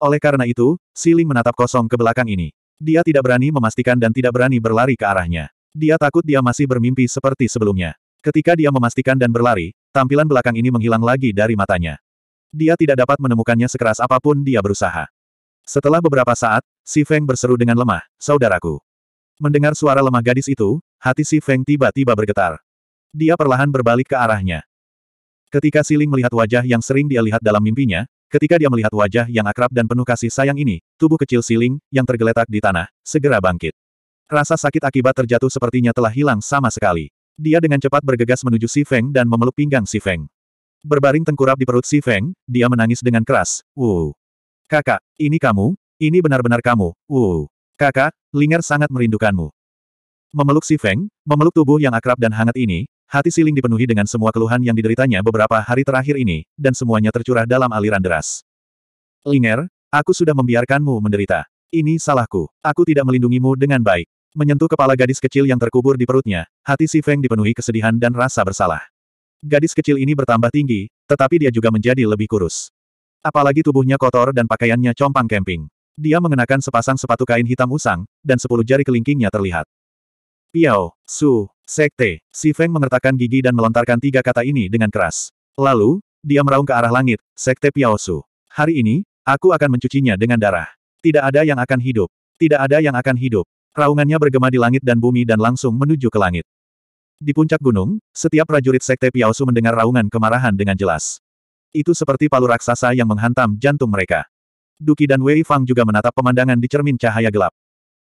Oleh karena itu, Siling menatap kosong ke belakang ini. Dia tidak berani memastikan dan tidak berani berlari ke arahnya. Dia takut dia masih bermimpi seperti sebelumnya. Ketika dia memastikan dan berlari, tampilan belakang ini menghilang lagi dari matanya. Dia tidak dapat menemukannya sekeras apapun dia berusaha. Setelah beberapa saat, Si Feng berseru dengan lemah, Saudaraku. Mendengar suara lemah gadis itu, hati Si Feng tiba-tiba bergetar. Dia perlahan berbalik ke arahnya. Ketika Siling melihat wajah yang sering dia lihat dalam mimpinya, Ketika dia melihat wajah yang akrab dan penuh kasih sayang ini, tubuh kecil siling, yang tergeletak di tanah, segera bangkit. Rasa sakit akibat terjatuh sepertinya telah hilang sama sekali. Dia dengan cepat bergegas menuju Si Feng dan memeluk pinggang Si Feng. Berbaring tengkurap di perut Si Feng, dia menangis dengan keras. Wuh. Kakak, ini kamu? Ini benar-benar kamu. Wuh. Kakak, Linger sangat merindukanmu. Memeluk Si Feng, memeluk tubuh yang akrab dan hangat ini, Hati Siling dipenuhi dengan semua keluhan yang dideritanya beberapa hari terakhir ini, dan semuanya tercurah dalam aliran deras. Linger, aku sudah membiarkanmu menderita. Ini salahku. Aku tidak melindungimu dengan baik. Menyentuh kepala gadis kecil yang terkubur di perutnya, hati Si Feng dipenuhi kesedihan dan rasa bersalah. Gadis kecil ini bertambah tinggi, tetapi dia juga menjadi lebih kurus. Apalagi tubuhnya kotor dan pakaiannya compang camping. Dia mengenakan sepasang sepatu kain hitam usang, dan sepuluh jari kelingkingnya terlihat. Piao, Su, Sekte, Si Feng mengertakkan gigi dan melontarkan tiga kata ini dengan keras. Lalu, dia meraung ke arah langit, Sekte Piaosu. Hari ini, aku akan mencucinya dengan darah. Tidak ada yang akan hidup. Tidak ada yang akan hidup. Raungannya bergema di langit dan bumi dan langsung menuju ke langit. Di puncak gunung, setiap prajurit Sekte Piaosu mendengar raungan kemarahan dengan jelas. Itu seperti palu raksasa yang menghantam jantung mereka. Duki dan Wei Fang juga menatap pemandangan di cermin cahaya gelap.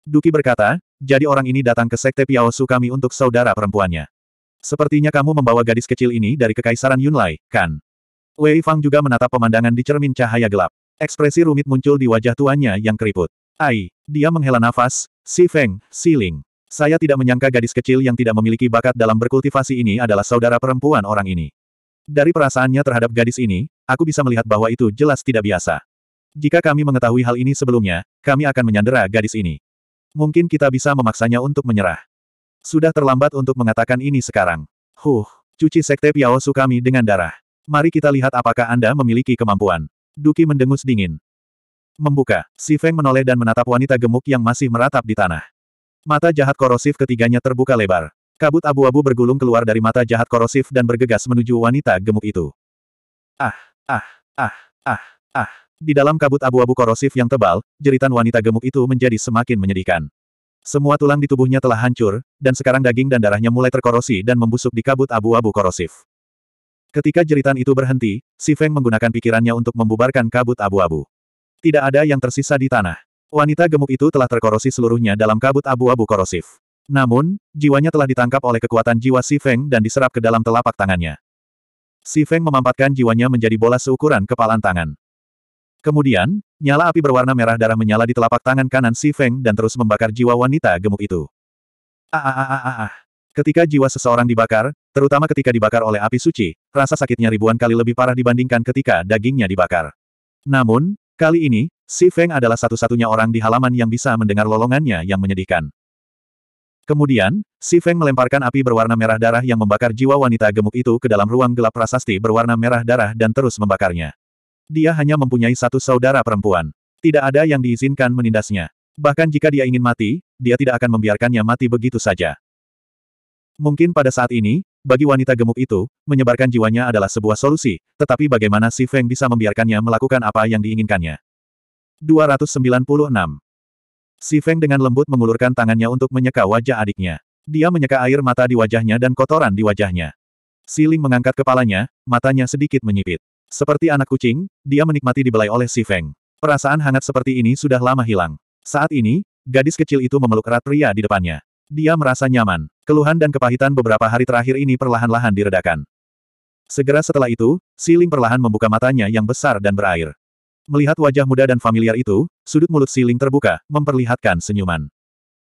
Duki berkata, jadi orang ini datang ke Sekte Piaosu kami untuk saudara perempuannya. Sepertinya kamu membawa gadis kecil ini dari Kekaisaran Yunlai, kan? Wei Fang juga menatap pemandangan di cermin cahaya gelap. Ekspresi rumit muncul di wajah tuannya yang keriput. Ai, dia menghela nafas, si Feng, si Ling. Saya tidak menyangka gadis kecil yang tidak memiliki bakat dalam berkultivasi ini adalah saudara perempuan orang ini. Dari perasaannya terhadap gadis ini, aku bisa melihat bahwa itu jelas tidak biasa. Jika kami mengetahui hal ini sebelumnya, kami akan menyandera gadis ini. Mungkin kita bisa memaksanya untuk menyerah. Sudah terlambat untuk mengatakan ini sekarang. Huh, cuci sekte Piao Sukami dengan darah. Mari kita lihat apakah Anda memiliki kemampuan. Duki mendengus dingin. Membuka, Si Feng menoleh dan menatap wanita gemuk yang masih meratap di tanah. Mata jahat korosif ketiganya terbuka lebar. Kabut abu-abu bergulung keluar dari mata jahat korosif dan bergegas menuju wanita gemuk itu. Ah, ah, ah, ah, ah. ah. Di dalam kabut abu-abu korosif yang tebal, jeritan wanita gemuk itu menjadi semakin menyedihkan. Semua tulang di tubuhnya telah hancur, dan sekarang daging dan darahnya mulai terkorosi dan membusuk di kabut abu-abu korosif. Ketika jeritan itu berhenti, Si Feng menggunakan pikirannya untuk membubarkan kabut abu-abu. Tidak ada yang tersisa di tanah. Wanita gemuk itu telah terkorosi seluruhnya dalam kabut abu-abu korosif. Namun, jiwanya telah ditangkap oleh kekuatan jiwa Si Feng dan diserap ke dalam telapak tangannya. Si Feng memampatkan jiwanya menjadi bola seukuran kepalan tangan. Kemudian, nyala api berwarna merah darah menyala di telapak tangan kanan Si Feng dan terus membakar jiwa wanita gemuk itu. Ah ah ah ah ah. Ketika jiwa seseorang dibakar, terutama ketika dibakar oleh api suci, rasa sakitnya ribuan kali lebih parah dibandingkan ketika dagingnya dibakar. Namun, kali ini, Si Feng adalah satu-satunya orang di halaman yang bisa mendengar lolongannya yang menyedihkan. Kemudian, Si Feng melemparkan api berwarna merah darah yang membakar jiwa wanita gemuk itu ke dalam ruang gelap prasasti berwarna merah darah dan terus membakarnya. Dia hanya mempunyai satu saudara perempuan. Tidak ada yang diizinkan menindasnya. Bahkan jika dia ingin mati, dia tidak akan membiarkannya mati begitu saja. Mungkin pada saat ini, bagi wanita gemuk itu, menyebarkan jiwanya adalah sebuah solusi, tetapi bagaimana si Feng bisa membiarkannya melakukan apa yang diinginkannya? 296. Si Feng dengan lembut mengulurkan tangannya untuk menyeka wajah adiknya. Dia menyeka air mata di wajahnya dan kotoran di wajahnya. Siling mengangkat kepalanya, matanya sedikit menyipit. Seperti anak kucing, dia menikmati dibelai oleh si Feng. Perasaan hangat seperti ini sudah lama hilang. Saat ini, gadis kecil itu memeluk erat pria di depannya. Dia merasa nyaman. Keluhan dan kepahitan beberapa hari terakhir ini perlahan-lahan diredakan. Segera setelah itu, Siling perlahan membuka matanya yang besar dan berair. Melihat wajah muda dan familiar itu, sudut mulut Siling terbuka, memperlihatkan senyuman.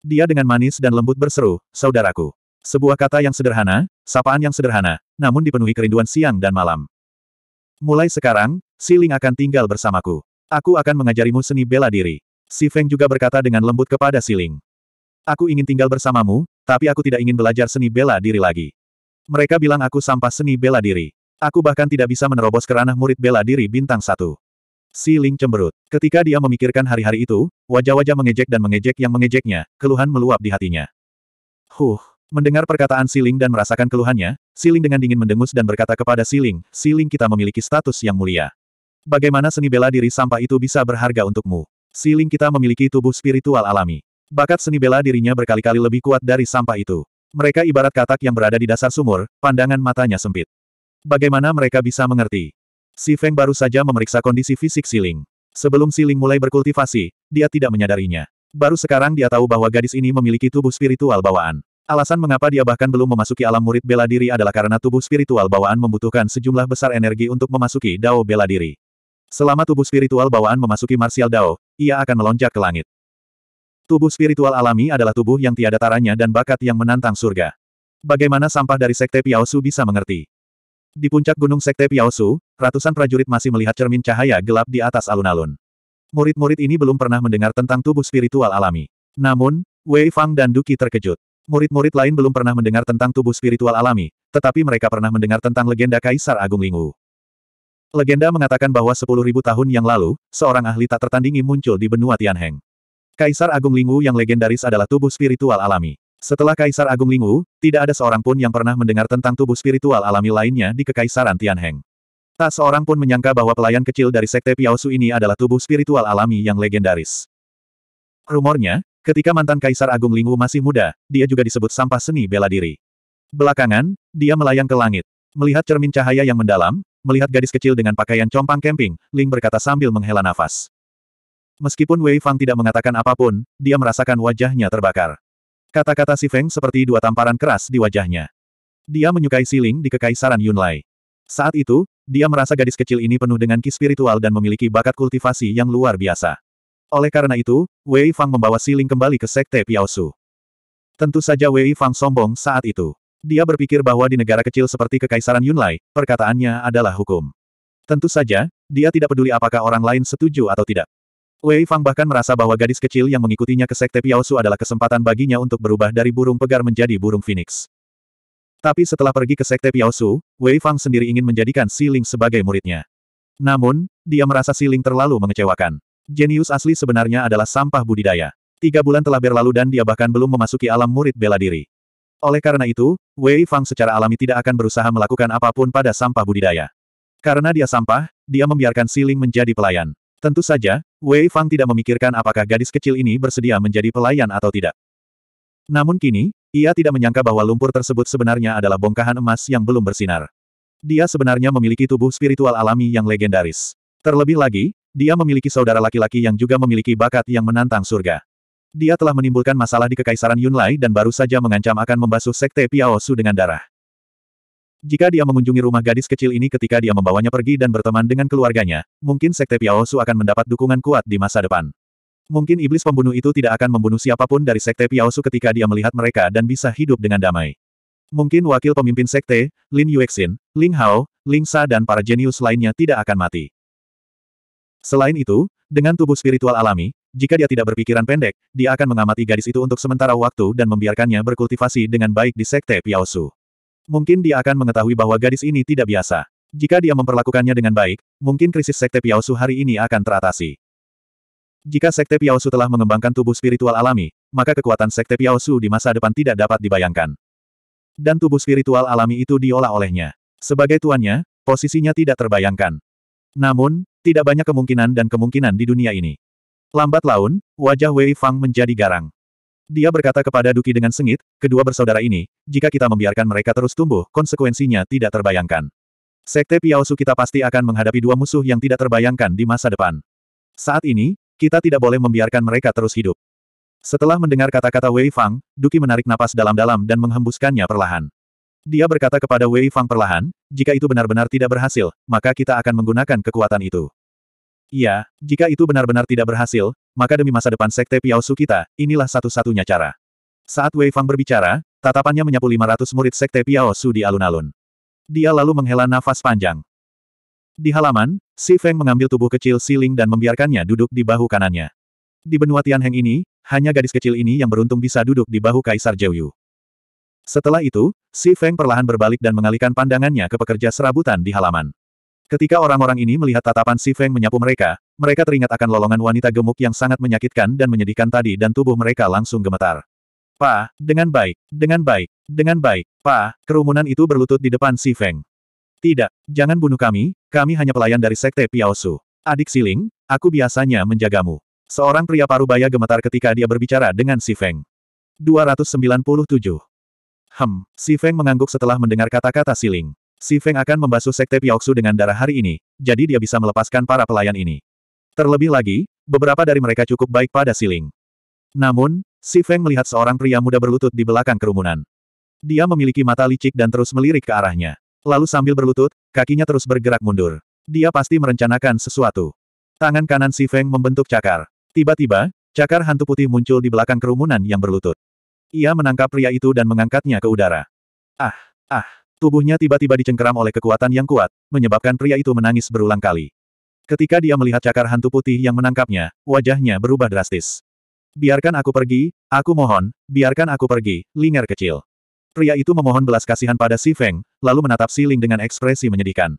Dia dengan manis dan lembut berseru, saudaraku. Sebuah kata yang sederhana, sapaan yang sederhana, namun dipenuhi kerinduan siang dan malam. Mulai sekarang, Si Ling akan tinggal bersamaku. Aku akan mengajarimu seni bela diri. Si Feng juga berkata dengan lembut kepada Si Ling. Aku ingin tinggal bersamamu, tapi aku tidak ingin belajar seni bela diri lagi. Mereka bilang aku sampah seni bela diri. Aku bahkan tidak bisa menerobos ke ranah murid bela diri bintang satu. Si Ling cemberut. Ketika dia memikirkan hari-hari itu, wajah-wajah mengejek dan mengejek yang mengejeknya, keluhan meluap di hatinya. Huh. Mendengar perkataan Siling dan merasakan keluhannya, Siling dengan dingin mendengus dan berkata kepada Siling, Siling kita memiliki status yang mulia. Bagaimana seni bela diri sampah itu bisa berharga untukmu? Siling kita memiliki tubuh spiritual alami. Bakat seni bela dirinya berkali-kali lebih kuat dari sampah itu. Mereka ibarat katak yang berada di dasar sumur, pandangan matanya sempit. Bagaimana mereka bisa mengerti? Si Feng baru saja memeriksa kondisi fisik Siling. Sebelum Siling mulai berkultivasi, dia tidak menyadarinya. Baru sekarang dia tahu bahwa gadis ini memiliki tubuh spiritual bawaan. Alasan mengapa dia bahkan belum memasuki alam murid bela diri adalah karena tubuh spiritual bawaan membutuhkan sejumlah besar energi untuk memasuki dao bela diri. Selama tubuh spiritual bawaan memasuki martial dao, ia akan melonjak ke langit. Tubuh spiritual alami adalah tubuh yang tiada taranya dan bakat yang menantang surga. Bagaimana sampah dari Sekte Piaosu bisa mengerti? Di puncak gunung Sekte Piaosu, ratusan prajurit masih melihat cermin cahaya gelap di atas alun-alun. Murid-murid ini belum pernah mendengar tentang tubuh spiritual alami. Namun, Wei Fang dan Duki terkejut. Murid-murid lain belum pernah mendengar tentang tubuh spiritual alami, tetapi mereka pernah mendengar tentang legenda Kaisar Agung Lingwu. Legenda mengatakan bahwa 10.000 tahun yang lalu, seorang ahli tak tertandingi muncul di benua Tianheng. Kaisar Agung Lingwu yang legendaris adalah tubuh spiritual alami. Setelah Kaisar Agung Lingwu, tidak ada seorang pun yang pernah mendengar tentang tubuh spiritual alami lainnya di Kekaisaran Tianheng. Tak seorang pun menyangka bahwa pelayan kecil dari Sekte Piaosu ini adalah tubuh spiritual alami yang legendaris. Rumornya, Ketika mantan Kaisar Agung Lingwu masih muda, dia juga disebut sampah seni bela diri. Belakangan, dia melayang ke langit. Melihat cermin cahaya yang mendalam, melihat gadis kecil dengan pakaian compang camping, Ling berkata sambil menghela nafas. Meskipun Wei Fang tidak mengatakan apapun, dia merasakan wajahnya terbakar. Kata-kata si Feng seperti dua tamparan keras di wajahnya. Dia menyukai Si Ling di Kekaisaran Yunlai. Saat itu, dia merasa gadis kecil ini penuh dengan ki spiritual dan memiliki bakat kultivasi yang luar biasa. Oleh karena itu, Wei Fang membawa Siling kembali ke Sekte Piaosu. Tentu saja Wei Fang sombong saat itu. Dia berpikir bahwa di negara kecil seperti Kekaisaran Yunlai, perkataannya adalah hukum. Tentu saja, dia tidak peduli apakah orang lain setuju atau tidak. Wei Fang bahkan merasa bahwa gadis kecil yang mengikutinya ke Sekte Piaosu adalah kesempatan baginya untuk berubah dari burung pegar menjadi burung phoenix. Tapi setelah pergi ke Sekte Piaosu, Wei Fang sendiri ingin menjadikan Siling sebagai muridnya. Namun, dia merasa Siling terlalu mengecewakan. Jenius asli sebenarnya adalah sampah budidaya. Tiga bulan telah berlalu dan dia bahkan belum memasuki alam murid bela diri. Oleh karena itu, Wei Fang secara alami tidak akan berusaha melakukan apapun pada sampah budidaya. Karena dia sampah, dia membiarkan Siling menjadi pelayan. Tentu saja, Wei Fang tidak memikirkan apakah gadis kecil ini bersedia menjadi pelayan atau tidak. Namun kini, ia tidak menyangka bahwa lumpur tersebut sebenarnya adalah bongkahan emas yang belum bersinar. Dia sebenarnya memiliki tubuh spiritual alami yang legendaris. Terlebih lagi, dia memiliki saudara laki-laki yang juga memiliki bakat yang menantang surga. Dia telah menimbulkan masalah di Kekaisaran Yunlai dan baru saja mengancam akan membasuh sekte Piaosu dengan darah. Jika dia mengunjungi rumah gadis kecil ini ketika dia membawanya pergi dan berteman dengan keluarganya, mungkin sekte Piaosu akan mendapat dukungan kuat di masa depan. Mungkin iblis pembunuh itu tidak akan membunuh siapapun dari sekte Piaosu ketika dia melihat mereka dan bisa hidup dengan damai. Mungkin wakil pemimpin sekte, Lin Yuexin, Ling Hao, Ling Sa dan para jenius lainnya tidak akan mati. Selain itu, dengan tubuh spiritual alami, jika dia tidak berpikiran pendek, dia akan mengamati gadis itu untuk sementara waktu dan membiarkannya berkultivasi dengan baik di Sekte Piaosu. Mungkin dia akan mengetahui bahwa gadis ini tidak biasa. Jika dia memperlakukannya dengan baik, mungkin krisis Sekte Piaosu hari ini akan teratasi. Jika Sekte Piaosu telah mengembangkan tubuh spiritual alami, maka kekuatan Sekte Piaosu di masa depan tidak dapat dibayangkan. Dan tubuh spiritual alami itu diolah olehnya. Sebagai tuannya, posisinya tidak terbayangkan. Namun, tidak banyak kemungkinan dan kemungkinan di dunia ini. Lambat laun, wajah Wei Fang menjadi garang. Dia berkata kepada Duki dengan sengit, kedua bersaudara ini, jika kita membiarkan mereka terus tumbuh, konsekuensinya tidak terbayangkan. Sekte Piaosu kita pasti akan menghadapi dua musuh yang tidak terbayangkan di masa depan. Saat ini, kita tidak boleh membiarkan mereka terus hidup. Setelah mendengar kata-kata Wei Fang, Duki menarik napas dalam-dalam dan menghembuskannya perlahan. Dia berkata kepada Wei Fang perlahan, jika itu benar-benar tidak berhasil, maka kita akan menggunakan kekuatan itu. Iya, jika itu benar-benar tidak berhasil, maka demi masa depan Sekte Piao Su kita, inilah satu-satunya cara. Saat Wei Fang berbicara, tatapannya menyapu 500 murid Sekte Su di alun-alun. Dia lalu menghela nafas panjang. Di halaman, Si Feng mengambil tubuh kecil Si Ling dan membiarkannya duduk di bahu kanannya. Di benua Tianheng ini, hanya gadis kecil ini yang beruntung bisa duduk di bahu Kaisar Jeoyu. Setelah itu, Si Feng perlahan berbalik dan mengalihkan pandangannya ke pekerja serabutan di halaman. Ketika orang-orang ini melihat tatapan Si Feng menyapu mereka, mereka teringat akan lolongan wanita gemuk yang sangat menyakitkan dan menyedihkan tadi dan tubuh mereka langsung gemetar. Pa, dengan baik, dengan baik, dengan baik, Pa, kerumunan itu berlutut di depan Si Feng. Tidak, jangan bunuh kami, kami hanya pelayan dari sekte Piaosu. Adik Siling, aku biasanya menjagamu. Seorang pria parubaya gemetar ketika dia berbicara dengan Si Feng. 297 Hem, Si Feng mengangguk setelah mendengar kata-kata Siling. Si Feng akan membasuh sekte Piaoksu dengan darah hari ini, jadi dia bisa melepaskan para pelayan ini. Terlebih lagi, beberapa dari mereka cukup baik pada Siling. Namun, Si Feng melihat seorang pria muda berlutut di belakang kerumunan. Dia memiliki mata licik dan terus melirik ke arahnya. Lalu sambil berlutut, kakinya terus bergerak mundur. Dia pasti merencanakan sesuatu. Tangan kanan Si Feng membentuk cakar. Tiba-tiba, cakar hantu putih muncul di belakang kerumunan yang berlutut. Ia menangkap pria itu dan mengangkatnya ke udara. Ah, ah, tubuhnya tiba-tiba dicengkeram oleh kekuatan yang kuat, menyebabkan pria itu menangis berulang kali. Ketika dia melihat cakar hantu putih yang menangkapnya, wajahnya berubah drastis. Biarkan aku pergi, aku mohon, biarkan aku pergi, Linger kecil. Pria itu memohon belas kasihan pada Si Feng, lalu menatap Si Ling dengan ekspresi menyedihkan.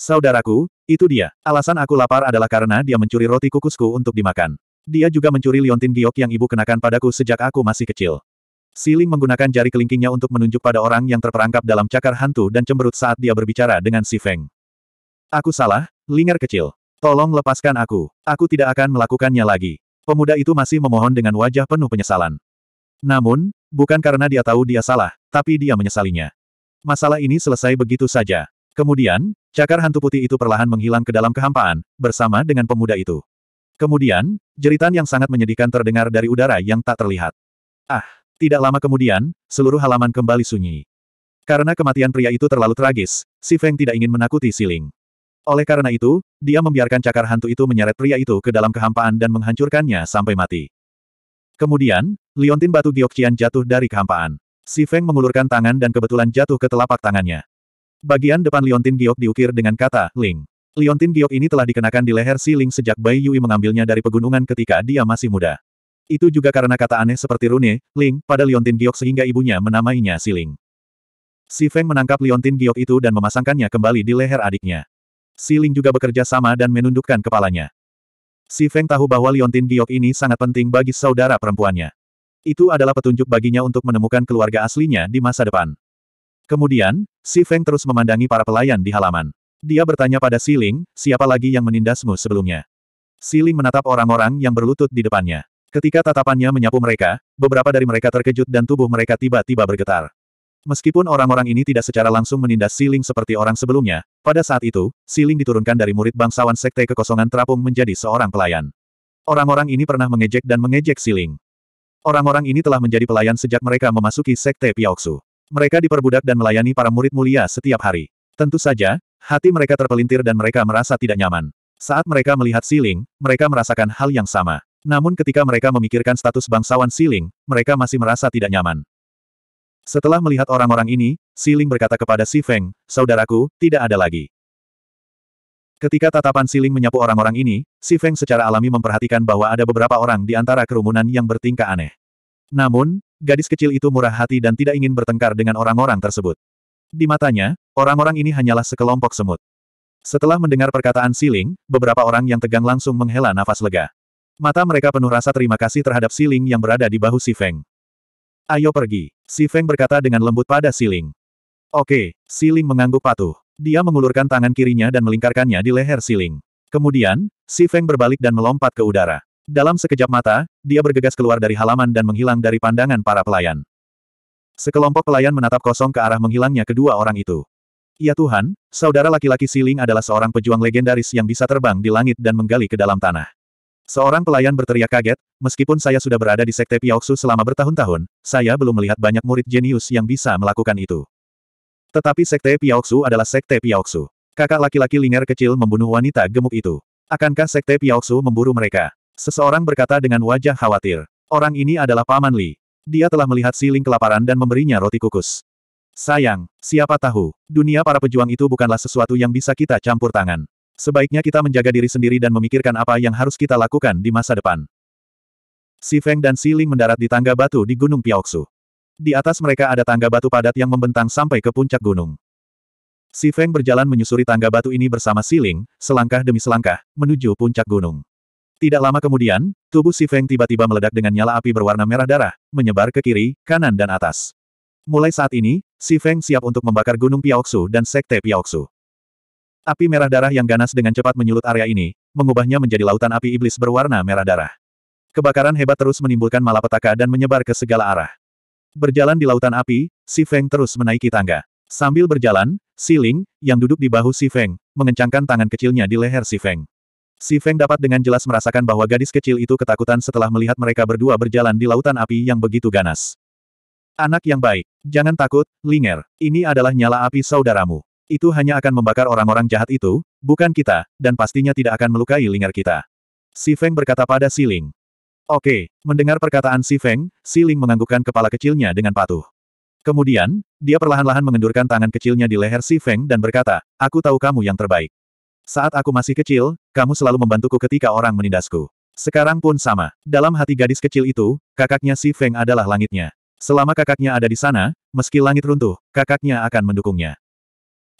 Saudaraku, itu dia. Alasan aku lapar adalah karena dia mencuri roti kukusku untuk dimakan. Dia juga mencuri liontin giok yang ibu kenakan padaku sejak aku masih kecil. Siling menggunakan jari kelingkingnya untuk menunjuk pada orang yang terperangkap dalam cakar hantu dan cemberut saat dia berbicara dengan si Feng. Aku salah, lingar kecil. Tolong lepaskan aku. Aku tidak akan melakukannya lagi. Pemuda itu masih memohon dengan wajah penuh penyesalan. Namun, bukan karena dia tahu dia salah, tapi dia menyesalinya. Masalah ini selesai begitu saja. Kemudian, cakar hantu putih itu perlahan menghilang ke dalam kehampaan, bersama dengan pemuda itu. Kemudian, jeritan yang sangat menyedihkan terdengar dari udara yang tak terlihat. Ah, tidak lama kemudian, seluruh halaman kembali sunyi. Karena kematian pria itu terlalu tragis, Si Feng tidak ingin menakuti Siling. Oleh karena itu, dia membiarkan cakar hantu itu menyeret pria itu ke dalam kehampaan dan menghancurkannya sampai mati. Kemudian, liontin batu giok Giokcian jatuh dari kehampaan. Si Feng mengulurkan tangan dan kebetulan jatuh ke telapak tangannya. Bagian depan liontin giok diukir dengan kata, Ling. Liontin giok ini telah dikenakan di leher Si Ling sejak Bai Yui mengambilnya dari pegunungan ketika dia masih muda. Itu juga karena kata aneh seperti Rune, Ling, pada Liontin giok sehingga ibunya menamainya Si Ling. Si Feng menangkap Liontin giok itu dan memasangkannya kembali di leher adiknya. Si Ling juga bekerja sama dan menundukkan kepalanya. Si Feng tahu bahwa Liontin giok ini sangat penting bagi saudara perempuannya. Itu adalah petunjuk baginya untuk menemukan keluarga aslinya di masa depan. Kemudian, Si Feng terus memandangi para pelayan di halaman. Dia bertanya pada Siling, siapa lagi yang menindasmu sebelumnya? Siling menatap orang-orang yang berlutut di depannya. Ketika tatapannya menyapu mereka, beberapa dari mereka terkejut dan tubuh mereka tiba-tiba bergetar. Meskipun orang-orang ini tidak secara langsung menindas Siling seperti orang sebelumnya, pada saat itu, Siling diturunkan dari murid bangsawan sekte kekosongan terapung menjadi seorang pelayan. Orang-orang ini pernah mengejek dan mengejek Siling. Orang-orang ini telah menjadi pelayan sejak mereka memasuki sekte Piaoksu. Mereka diperbudak dan melayani para murid mulia setiap hari. Tentu saja, Hati mereka terpelintir dan mereka merasa tidak nyaman. Saat mereka melihat Siling, mereka merasakan hal yang sama. Namun ketika mereka memikirkan status bangsawan Siling, mereka masih merasa tidak nyaman. Setelah melihat orang-orang ini, Siling berkata kepada Si Feng, Saudaraku, tidak ada lagi. Ketika tatapan Siling menyapu orang-orang ini, Si Feng secara alami memperhatikan bahwa ada beberapa orang di antara kerumunan yang bertingkah aneh. Namun, gadis kecil itu murah hati dan tidak ingin bertengkar dengan orang-orang tersebut. Di matanya, orang-orang ini hanyalah sekelompok semut. Setelah mendengar perkataan Siling, beberapa orang yang tegang langsung menghela nafas lega. Mata mereka penuh rasa terima kasih terhadap Siling yang berada di bahu Si Feng. Ayo pergi, Si Feng berkata dengan lembut pada Siling. Oke, Siling mengangguk patuh. Dia mengulurkan tangan kirinya dan melingkarkannya di leher Siling. Kemudian, Si Feng berbalik dan melompat ke udara. Dalam sekejap mata, dia bergegas keluar dari halaman dan menghilang dari pandangan para pelayan. Sekelompok pelayan menatap kosong ke arah menghilangnya kedua orang itu. Ya Tuhan, saudara laki-laki Siling adalah seorang pejuang legendaris yang bisa terbang di langit dan menggali ke dalam tanah. Seorang pelayan berteriak kaget, meskipun saya sudah berada di Sekte Piaoksu selama bertahun-tahun, saya belum melihat banyak murid jenius yang bisa melakukan itu. Tetapi Sekte Piaoksu adalah Sekte Piaoksu. Kakak laki-laki Linger kecil membunuh wanita gemuk itu. Akankah Sekte Piaoksu memburu mereka? Seseorang berkata dengan wajah khawatir. Orang ini adalah Paman Li. Dia telah melihat siling kelaparan dan memberinya roti kukus. Sayang, siapa tahu, dunia para pejuang itu bukanlah sesuatu yang bisa kita campur tangan. Sebaiknya kita menjaga diri sendiri dan memikirkan apa yang harus kita lakukan di masa depan. Si Feng dan Si Ling mendarat di tangga batu di Gunung Piaoksu. Di atas mereka ada tangga batu padat yang membentang sampai ke puncak gunung. Si Feng berjalan menyusuri tangga batu ini bersama Si Ling, selangkah demi selangkah, menuju puncak gunung. Tidak lama kemudian, tubuh Si Feng tiba-tiba meledak dengan nyala api berwarna merah darah, menyebar ke kiri, kanan dan atas. Mulai saat ini, Si Feng siap untuk membakar Gunung Piaoksu dan Sekte Piaoksu. Api merah darah yang ganas dengan cepat menyulut area ini, mengubahnya menjadi lautan api iblis berwarna merah darah. Kebakaran hebat terus menimbulkan malapetaka dan menyebar ke segala arah. Berjalan di lautan api, Si Feng terus menaiki tangga. Sambil berjalan, Si Ling, yang duduk di bahu Si Feng, mengencangkan tangan kecilnya di leher Si Feng. Si Feng dapat dengan jelas merasakan bahwa gadis kecil itu ketakutan setelah melihat mereka berdua berjalan di lautan api yang begitu ganas. Anak yang baik, jangan takut, Linger, ini adalah nyala api saudaramu. Itu hanya akan membakar orang-orang jahat itu, bukan kita, dan pastinya tidak akan melukai Linger kita. Si Feng berkata pada Si Ling. Oke, mendengar perkataan Si Feng, Si Ling menganggukkan kepala kecilnya dengan patuh. Kemudian, dia perlahan-lahan mengendurkan tangan kecilnya di leher Si Feng dan berkata, Aku tahu kamu yang terbaik. Saat aku masih kecil, kamu selalu membantuku ketika orang menindasku. Sekarang pun sama. Dalam hati gadis kecil itu, kakaknya si Feng adalah langitnya. Selama kakaknya ada di sana, meski langit runtuh, kakaknya akan mendukungnya.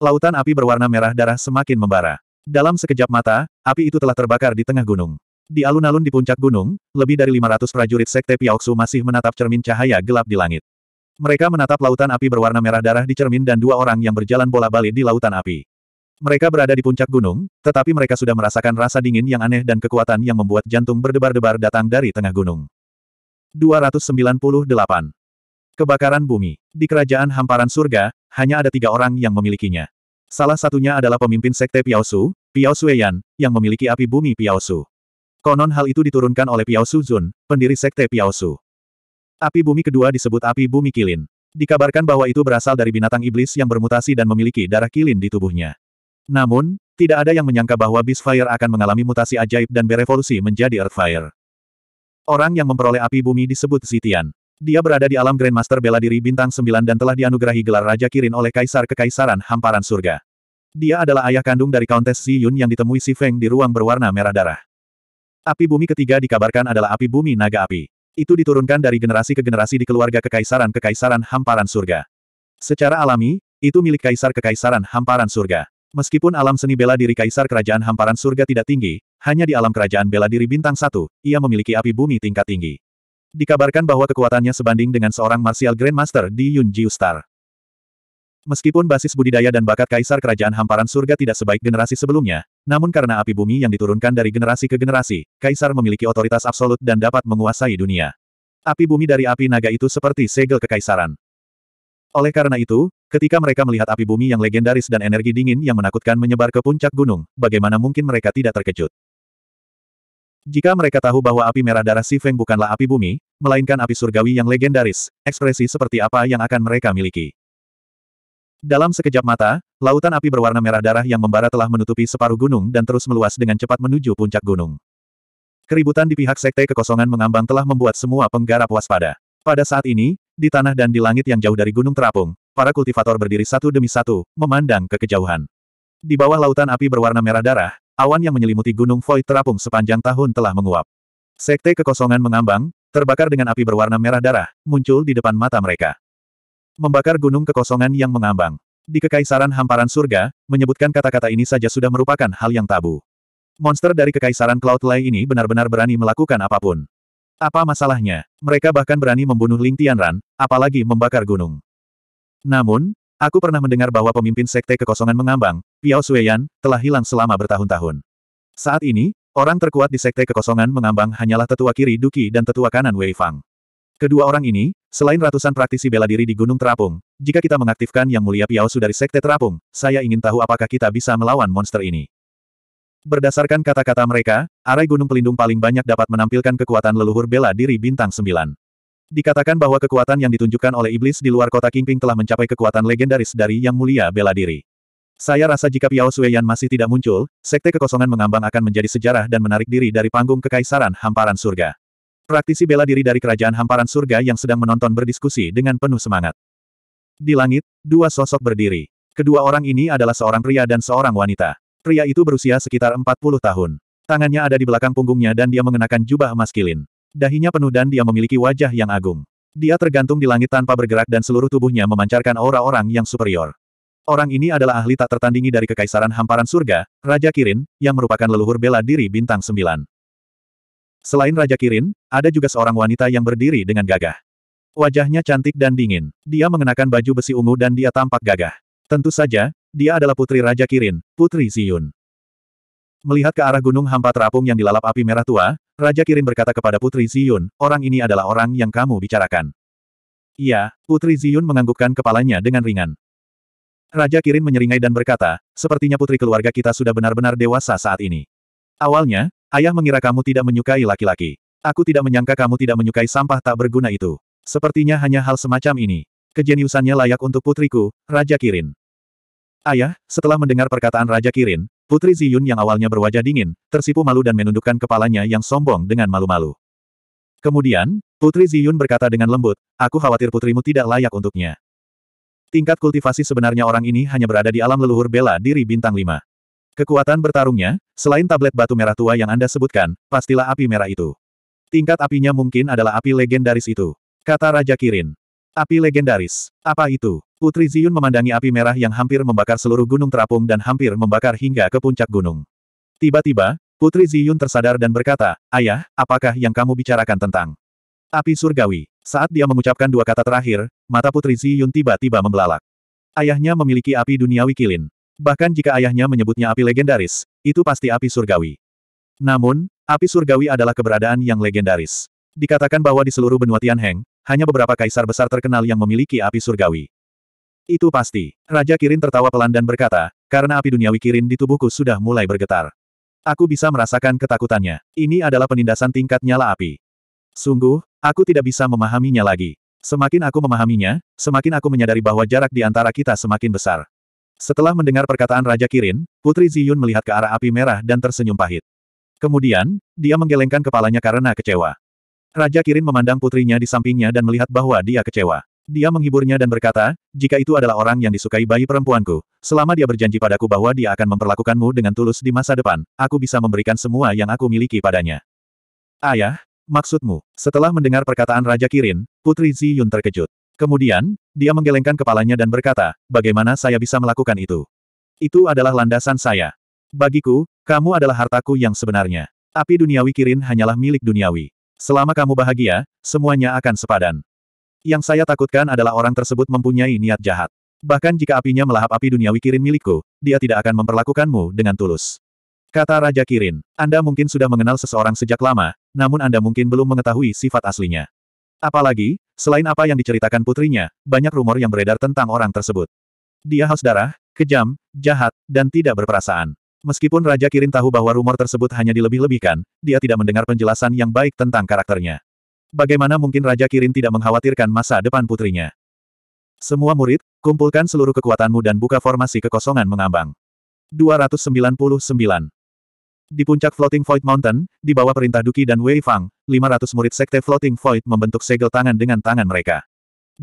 Lautan api berwarna merah darah semakin membara. Dalam sekejap mata, api itu telah terbakar di tengah gunung. Di alun-alun di puncak gunung, lebih dari 500 prajurit Sekte Piaoksu masih menatap cermin cahaya gelap di langit. Mereka menatap lautan api berwarna merah darah di cermin dan dua orang yang berjalan bola-balik di lautan api. Mereka berada di puncak gunung, tetapi mereka sudah merasakan rasa dingin yang aneh dan kekuatan yang membuat jantung berdebar-debar datang dari tengah gunung. 298. Kebakaran bumi. Di kerajaan hamparan surga, hanya ada tiga orang yang memilikinya. Salah satunya adalah pemimpin sekte Piaosu, Piaosu Sueyan, yang memiliki api bumi Piaosu. Konon hal itu diturunkan oleh Piaosu Zun, pendiri sekte Piaosu. Api bumi kedua disebut api bumi kilin. Dikabarkan bahwa itu berasal dari binatang iblis yang bermutasi dan memiliki darah kilin di tubuhnya. Namun, tidak ada yang menyangka bahwa Beastfire akan mengalami mutasi ajaib dan berevolusi menjadi Earthfire. Orang yang memperoleh api bumi disebut Zitian. Dia berada di alam Grandmaster bela diri bintang 9 dan telah dianugerahi gelar Raja Kirin oleh Kaisar Kekaisaran Hamparan Surga. Dia adalah ayah kandung dari Countess Yun yang ditemui Si Feng di ruang berwarna merah darah. Api bumi ketiga dikabarkan adalah api bumi naga api. Itu diturunkan dari generasi ke generasi di keluarga Kekaisaran Kekaisaran Hamparan Surga. Secara alami, itu milik Kaisar Kekaisaran Hamparan Surga. Meskipun alam seni bela diri Kaisar Kerajaan Hamparan Surga tidak tinggi, hanya di alam Kerajaan Bela Diri Bintang satu, ia memiliki api bumi tingkat tinggi. Dikabarkan bahwa kekuatannya sebanding dengan seorang martial grandmaster di Yunji Star. Meskipun basis budidaya dan bakat Kaisar Kerajaan Hamparan Surga tidak sebaik generasi sebelumnya, namun karena api bumi yang diturunkan dari generasi ke generasi, Kaisar memiliki otoritas absolut dan dapat menguasai dunia. Api bumi dari api naga itu seperti segel kekaisaran. Oleh karena itu, Ketika mereka melihat api bumi yang legendaris dan energi dingin yang menakutkan menyebar ke puncak gunung, bagaimana mungkin mereka tidak terkejut? Jika mereka tahu bahwa api merah darah Si Feng bukanlah api bumi, melainkan api surgawi yang legendaris, ekspresi seperti apa yang akan mereka miliki? Dalam sekejap mata, lautan api berwarna merah darah yang membara telah menutupi separuh gunung dan terus meluas dengan cepat menuju puncak gunung. Keributan di pihak sekte kekosongan mengambang telah membuat semua penggarap waspada. Pada saat ini, di tanah dan di langit yang jauh dari gunung terapung, para kultivator berdiri satu demi satu, memandang ke kejauhan. Di bawah lautan api berwarna merah darah, awan yang menyelimuti gunung void terapung sepanjang tahun telah menguap. Sekte kekosongan mengambang, terbakar dengan api berwarna merah darah, muncul di depan mata mereka. Membakar gunung kekosongan yang mengambang. Di Kekaisaran Hamparan Surga, menyebutkan kata-kata ini saja sudah merupakan hal yang tabu. Monster dari Kekaisaran Cloud Lai ini benar-benar berani melakukan apapun. Apa masalahnya? Mereka bahkan berani membunuh Ling Tianran, apalagi membakar gunung. Namun, aku pernah mendengar bahwa pemimpin sekte kekosongan mengambang, Piao Suyan, telah hilang selama bertahun-tahun. Saat ini, orang terkuat di sekte kekosongan mengambang hanyalah tetua kiri Duki dan tetua kanan Wei Fang. Kedua orang ini, selain ratusan praktisi bela diri di Gunung Terapung, jika kita mengaktifkan Yang Mulia Piao Su dari sekte Terapung, saya ingin tahu apakah kita bisa melawan monster ini. Berdasarkan kata-kata mereka, arai gunung pelindung paling banyak dapat menampilkan kekuatan leluhur bela diri bintang 9. Dikatakan bahwa kekuatan yang ditunjukkan oleh iblis di luar kota Kingping telah mencapai kekuatan legendaris dari Yang Mulia bela diri. Saya rasa jika Piao Sueyan masih tidak muncul, sekte kekosongan mengambang akan menjadi sejarah dan menarik diri dari panggung kekaisaran hamparan surga. Praktisi bela diri dari kerajaan hamparan surga yang sedang menonton berdiskusi dengan penuh semangat. Di langit, dua sosok berdiri. Kedua orang ini adalah seorang pria dan seorang wanita. Pria itu berusia sekitar 40 tahun. Tangannya ada di belakang punggungnya dan dia mengenakan jubah emas kilin. Dahinya penuh dan dia memiliki wajah yang agung. Dia tergantung di langit tanpa bergerak dan seluruh tubuhnya memancarkan aura orang yang superior. Orang ini adalah ahli tak tertandingi dari Kekaisaran Hamparan Surga, Raja Kirin, yang merupakan leluhur bela diri bintang sembilan. Selain Raja Kirin, ada juga seorang wanita yang berdiri dengan gagah. Wajahnya cantik dan dingin. Dia mengenakan baju besi ungu dan dia tampak gagah. Tentu saja, dia adalah putri Raja Kirin, putri Ziyun. Melihat ke arah gunung hampa terapung yang dilalap api merah tua, Raja Kirin berkata kepada Putri Ziyun, orang ini adalah orang yang kamu bicarakan. Iya, Putri Ziyun menganggukkan kepalanya dengan ringan. Raja Kirin menyeringai dan berkata, sepertinya putri keluarga kita sudah benar-benar dewasa saat ini. Awalnya, ayah mengira kamu tidak menyukai laki-laki. Aku tidak menyangka kamu tidak menyukai sampah tak berguna itu. Sepertinya hanya hal semacam ini. Kejeniusannya layak untuk putriku, Raja Kirin. Ayah, setelah mendengar perkataan Raja Kirin, Putri Ziyun yang awalnya berwajah dingin, tersipu malu dan menundukkan kepalanya yang sombong dengan malu-malu. Kemudian, Putri Ziyun berkata dengan lembut, aku khawatir putrimu tidak layak untuknya. Tingkat kultivasi sebenarnya orang ini hanya berada di alam leluhur bela diri bintang lima. Kekuatan bertarungnya, selain tablet batu merah tua yang Anda sebutkan, pastilah api merah itu. Tingkat apinya mungkin adalah api legendaris itu. Kata Raja Kirin. Api legendaris. Apa itu? Putri Ziyun memandangi api merah yang hampir membakar seluruh gunung terapung dan hampir membakar hingga ke puncak gunung. Tiba-tiba, Putri Ziyun tersadar dan berkata, Ayah, apakah yang kamu bicarakan tentang api surgawi? Saat dia mengucapkan dua kata terakhir, mata Putri Ziyun tiba-tiba membelalak. Ayahnya memiliki api duniawi kilin. Bahkan jika ayahnya menyebutnya api legendaris, itu pasti api surgawi. Namun, api surgawi adalah keberadaan yang legendaris. Dikatakan bahwa di seluruh benua Tianheng, hanya beberapa kaisar besar terkenal yang memiliki api surgawi. Itu pasti. Raja Kirin tertawa pelan dan berkata, karena api duniawi Kirin di tubuhku sudah mulai bergetar. Aku bisa merasakan ketakutannya. Ini adalah penindasan tingkat nyala api. Sungguh, aku tidak bisa memahaminya lagi. Semakin aku memahaminya, semakin aku menyadari bahwa jarak di antara kita semakin besar. Setelah mendengar perkataan Raja Kirin, Putri Ziyun melihat ke arah api merah dan tersenyum pahit. Kemudian, dia menggelengkan kepalanya karena kecewa. Raja Kirin memandang putrinya di sampingnya dan melihat bahwa dia kecewa. Dia menghiburnya dan berkata, jika itu adalah orang yang disukai bayi perempuanku, selama dia berjanji padaku bahwa dia akan memperlakukanmu dengan tulus di masa depan, aku bisa memberikan semua yang aku miliki padanya. Ayah, maksudmu, setelah mendengar perkataan Raja Kirin, Putri Ziyun terkejut. Kemudian, dia menggelengkan kepalanya dan berkata, bagaimana saya bisa melakukan itu? Itu adalah landasan saya. Bagiku, kamu adalah hartaku yang sebenarnya. Api duniawi Kirin hanyalah milik duniawi. Selama kamu bahagia, semuanya akan sepadan. Yang saya takutkan adalah orang tersebut mempunyai niat jahat. Bahkan jika apinya melahap api duniawi Kirin milikku, dia tidak akan memperlakukanmu dengan tulus. Kata Raja Kirin, Anda mungkin sudah mengenal seseorang sejak lama, namun Anda mungkin belum mengetahui sifat aslinya. Apalagi, selain apa yang diceritakan putrinya, banyak rumor yang beredar tentang orang tersebut. Dia haus darah, kejam, jahat, dan tidak berperasaan. Meskipun Raja Kirin tahu bahwa rumor tersebut hanya dilebih-lebihkan, dia tidak mendengar penjelasan yang baik tentang karakternya. Bagaimana mungkin Raja Kirin tidak mengkhawatirkan masa depan putrinya? Semua murid, kumpulkan seluruh kekuatanmu dan buka formasi kekosongan mengambang. 299. Di puncak Floating Void Mountain, di bawah perintah Duki dan Wei Fang, 500 murid sekte Floating Void membentuk segel tangan dengan tangan mereka.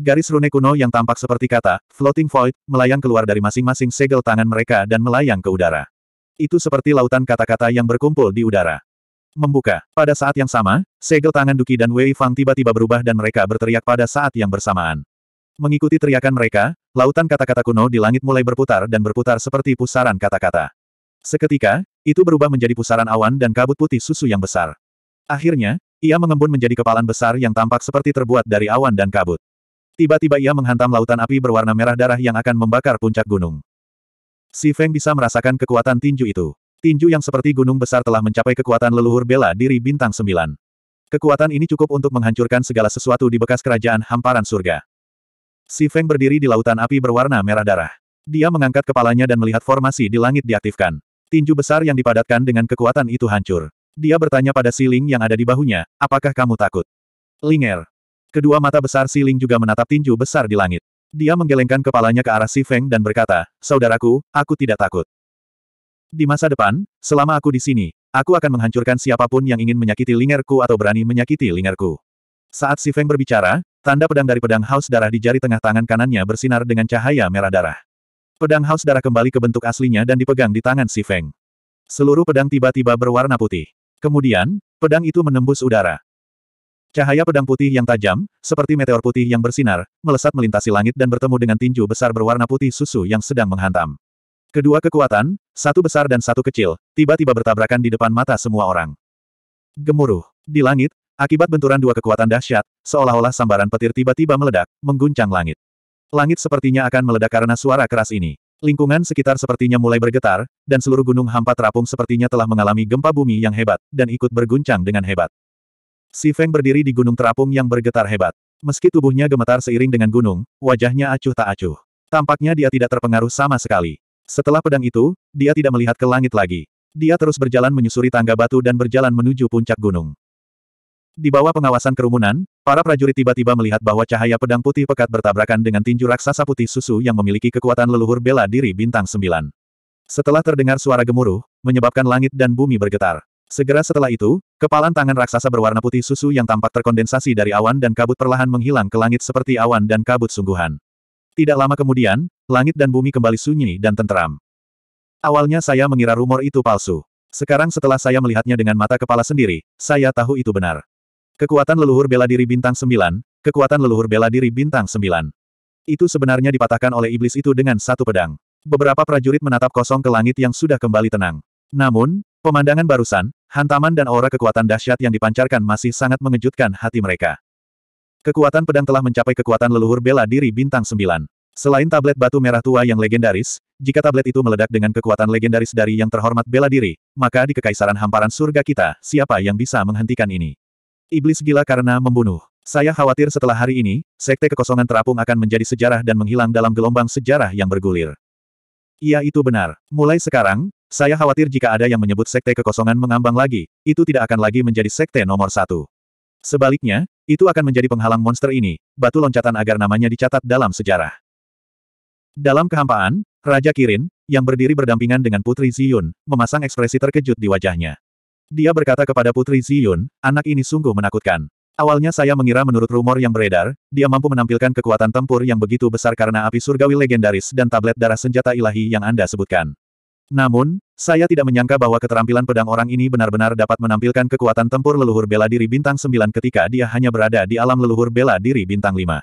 Garis rune kuno yang tampak seperti kata, Floating Void, melayang keluar dari masing-masing segel tangan mereka dan melayang ke udara. Itu seperti lautan kata-kata yang berkumpul di udara. Membuka. Pada saat yang sama, segel tangan Duki dan Wei Fang tiba-tiba berubah dan mereka berteriak pada saat yang bersamaan. Mengikuti teriakan mereka, lautan kata-kata kuno di langit mulai berputar dan berputar seperti pusaran kata-kata. Seketika, itu berubah menjadi pusaran awan dan kabut putih susu yang besar. Akhirnya, ia mengembun menjadi kepalan besar yang tampak seperti terbuat dari awan dan kabut. Tiba-tiba ia menghantam lautan api berwarna merah darah yang akan membakar puncak gunung. Si Feng bisa merasakan kekuatan tinju itu. Tinju yang seperti gunung besar telah mencapai kekuatan leluhur bela diri bintang sembilan. Kekuatan ini cukup untuk menghancurkan segala sesuatu di bekas kerajaan hamparan surga. Si Feng berdiri di lautan api berwarna merah darah. Dia mengangkat kepalanya dan melihat formasi di langit diaktifkan. Tinju besar yang dipadatkan dengan kekuatan itu hancur. Dia bertanya pada Si Ling yang ada di bahunya, apakah kamu takut? Linger. Kedua mata besar Si Ling juga menatap tinju besar di langit. Dia menggelengkan kepalanya ke arah Si Feng dan berkata, Saudaraku, aku tidak takut. Di masa depan, selama aku di sini, aku akan menghancurkan siapapun yang ingin menyakiti lingerku atau berani menyakiti lingerku. Saat Si Feng berbicara, tanda pedang dari pedang haus darah di jari tengah tangan kanannya bersinar dengan cahaya merah darah. Pedang haus darah kembali ke bentuk aslinya dan dipegang di tangan Si Feng. Seluruh pedang tiba-tiba berwarna putih. Kemudian, pedang itu menembus udara. Cahaya pedang putih yang tajam, seperti meteor putih yang bersinar, melesat melintasi langit dan bertemu dengan tinju besar berwarna putih susu yang sedang menghantam. Kedua kekuatan, satu besar dan satu kecil, tiba-tiba bertabrakan di depan mata semua orang. Gemuruh. Di langit, akibat benturan dua kekuatan dahsyat, seolah-olah sambaran petir tiba-tiba meledak, mengguncang langit. Langit sepertinya akan meledak karena suara keras ini. Lingkungan sekitar sepertinya mulai bergetar, dan seluruh gunung hampa terapung sepertinya telah mengalami gempa bumi yang hebat, dan ikut berguncang dengan hebat. Si Feng berdiri di gunung terapung yang bergetar hebat. Meski tubuhnya gemetar seiring dengan gunung, wajahnya acuh tak acuh. Tampaknya dia tidak terpengaruh sama sekali. Setelah pedang itu, dia tidak melihat ke langit lagi. Dia terus berjalan menyusuri tangga batu dan berjalan menuju puncak gunung. Di bawah pengawasan kerumunan, para prajurit tiba-tiba melihat bahwa cahaya pedang putih pekat bertabrakan dengan tinju raksasa putih susu yang memiliki kekuatan leluhur bela diri bintang sembilan. Setelah terdengar suara gemuruh, menyebabkan langit dan bumi bergetar. Segera setelah itu, kepalan tangan raksasa berwarna putih susu yang tampak terkondensasi dari awan dan kabut perlahan menghilang ke langit seperti awan dan kabut sungguhan. Tidak lama kemudian, langit dan bumi kembali sunyi dan tenteram. Awalnya saya mengira rumor itu palsu. Sekarang setelah saya melihatnya dengan mata kepala sendiri, saya tahu itu benar. Kekuatan leluhur bela diri bintang sembilan, kekuatan leluhur bela diri bintang sembilan. Itu sebenarnya dipatahkan oleh iblis itu dengan satu pedang. Beberapa prajurit menatap kosong ke langit yang sudah kembali tenang. Namun, pemandangan barusan, hantaman dan aura kekuatan dahsyat yang dipancarkan masih sangat mengejutkan hati mereka. Kekuatan pedang telah mencapai kekuatan leluhur bela diri bintang sembilan. Selain tablet batu merah tua yang legendaris, jika tablet itu meledak dengan kekuatan legendaris dari yang terhormat bela diri, maka di kekaisaran hamparan surga kita, siapa yang bisa menghentikan ini? Iblis gila karena membunuh. Saya khawatir setelah hari ini, sekte kekosongan terapung akan menjadi sejarah dan menghilang dalam gelombang sejarah yang bergulir. Iya itu benar. Mulai sekarang, saya khawatir jika ada yang menyebut sekte kekosongan mengambang lagi, itu tidak akan lagi menjadi sekte nomor satu. Sebaliknya, itu akan menjadi penghalang monster ini, batu loncatan agar namanya dicatat dalam sejarah. Dalam kehampaan, Raja Kirin, yang berdiri berdampingan dengan Putri Ziyun, memasang ekspresi terkejut di wajahnya. Dia berkata kepada Putri Ziyun, anak ini sungguh menakutkan. Awalnya saya mengira menurut rumor yang beredar, dia mampu menampilkan kekuatan tempur yang begitu besar karena api surgawi legendaris dan tablet darah senjata ilahi yang Anda sebutkan. Namun, saya tidak menyangka bahwa keterampilan pedang orang ini benar-benar dapat menampilkan kekuatan tempur leluhur bela diri bintang 9 ketika dia hanya berada di alam leluhur bela diri bintang 5.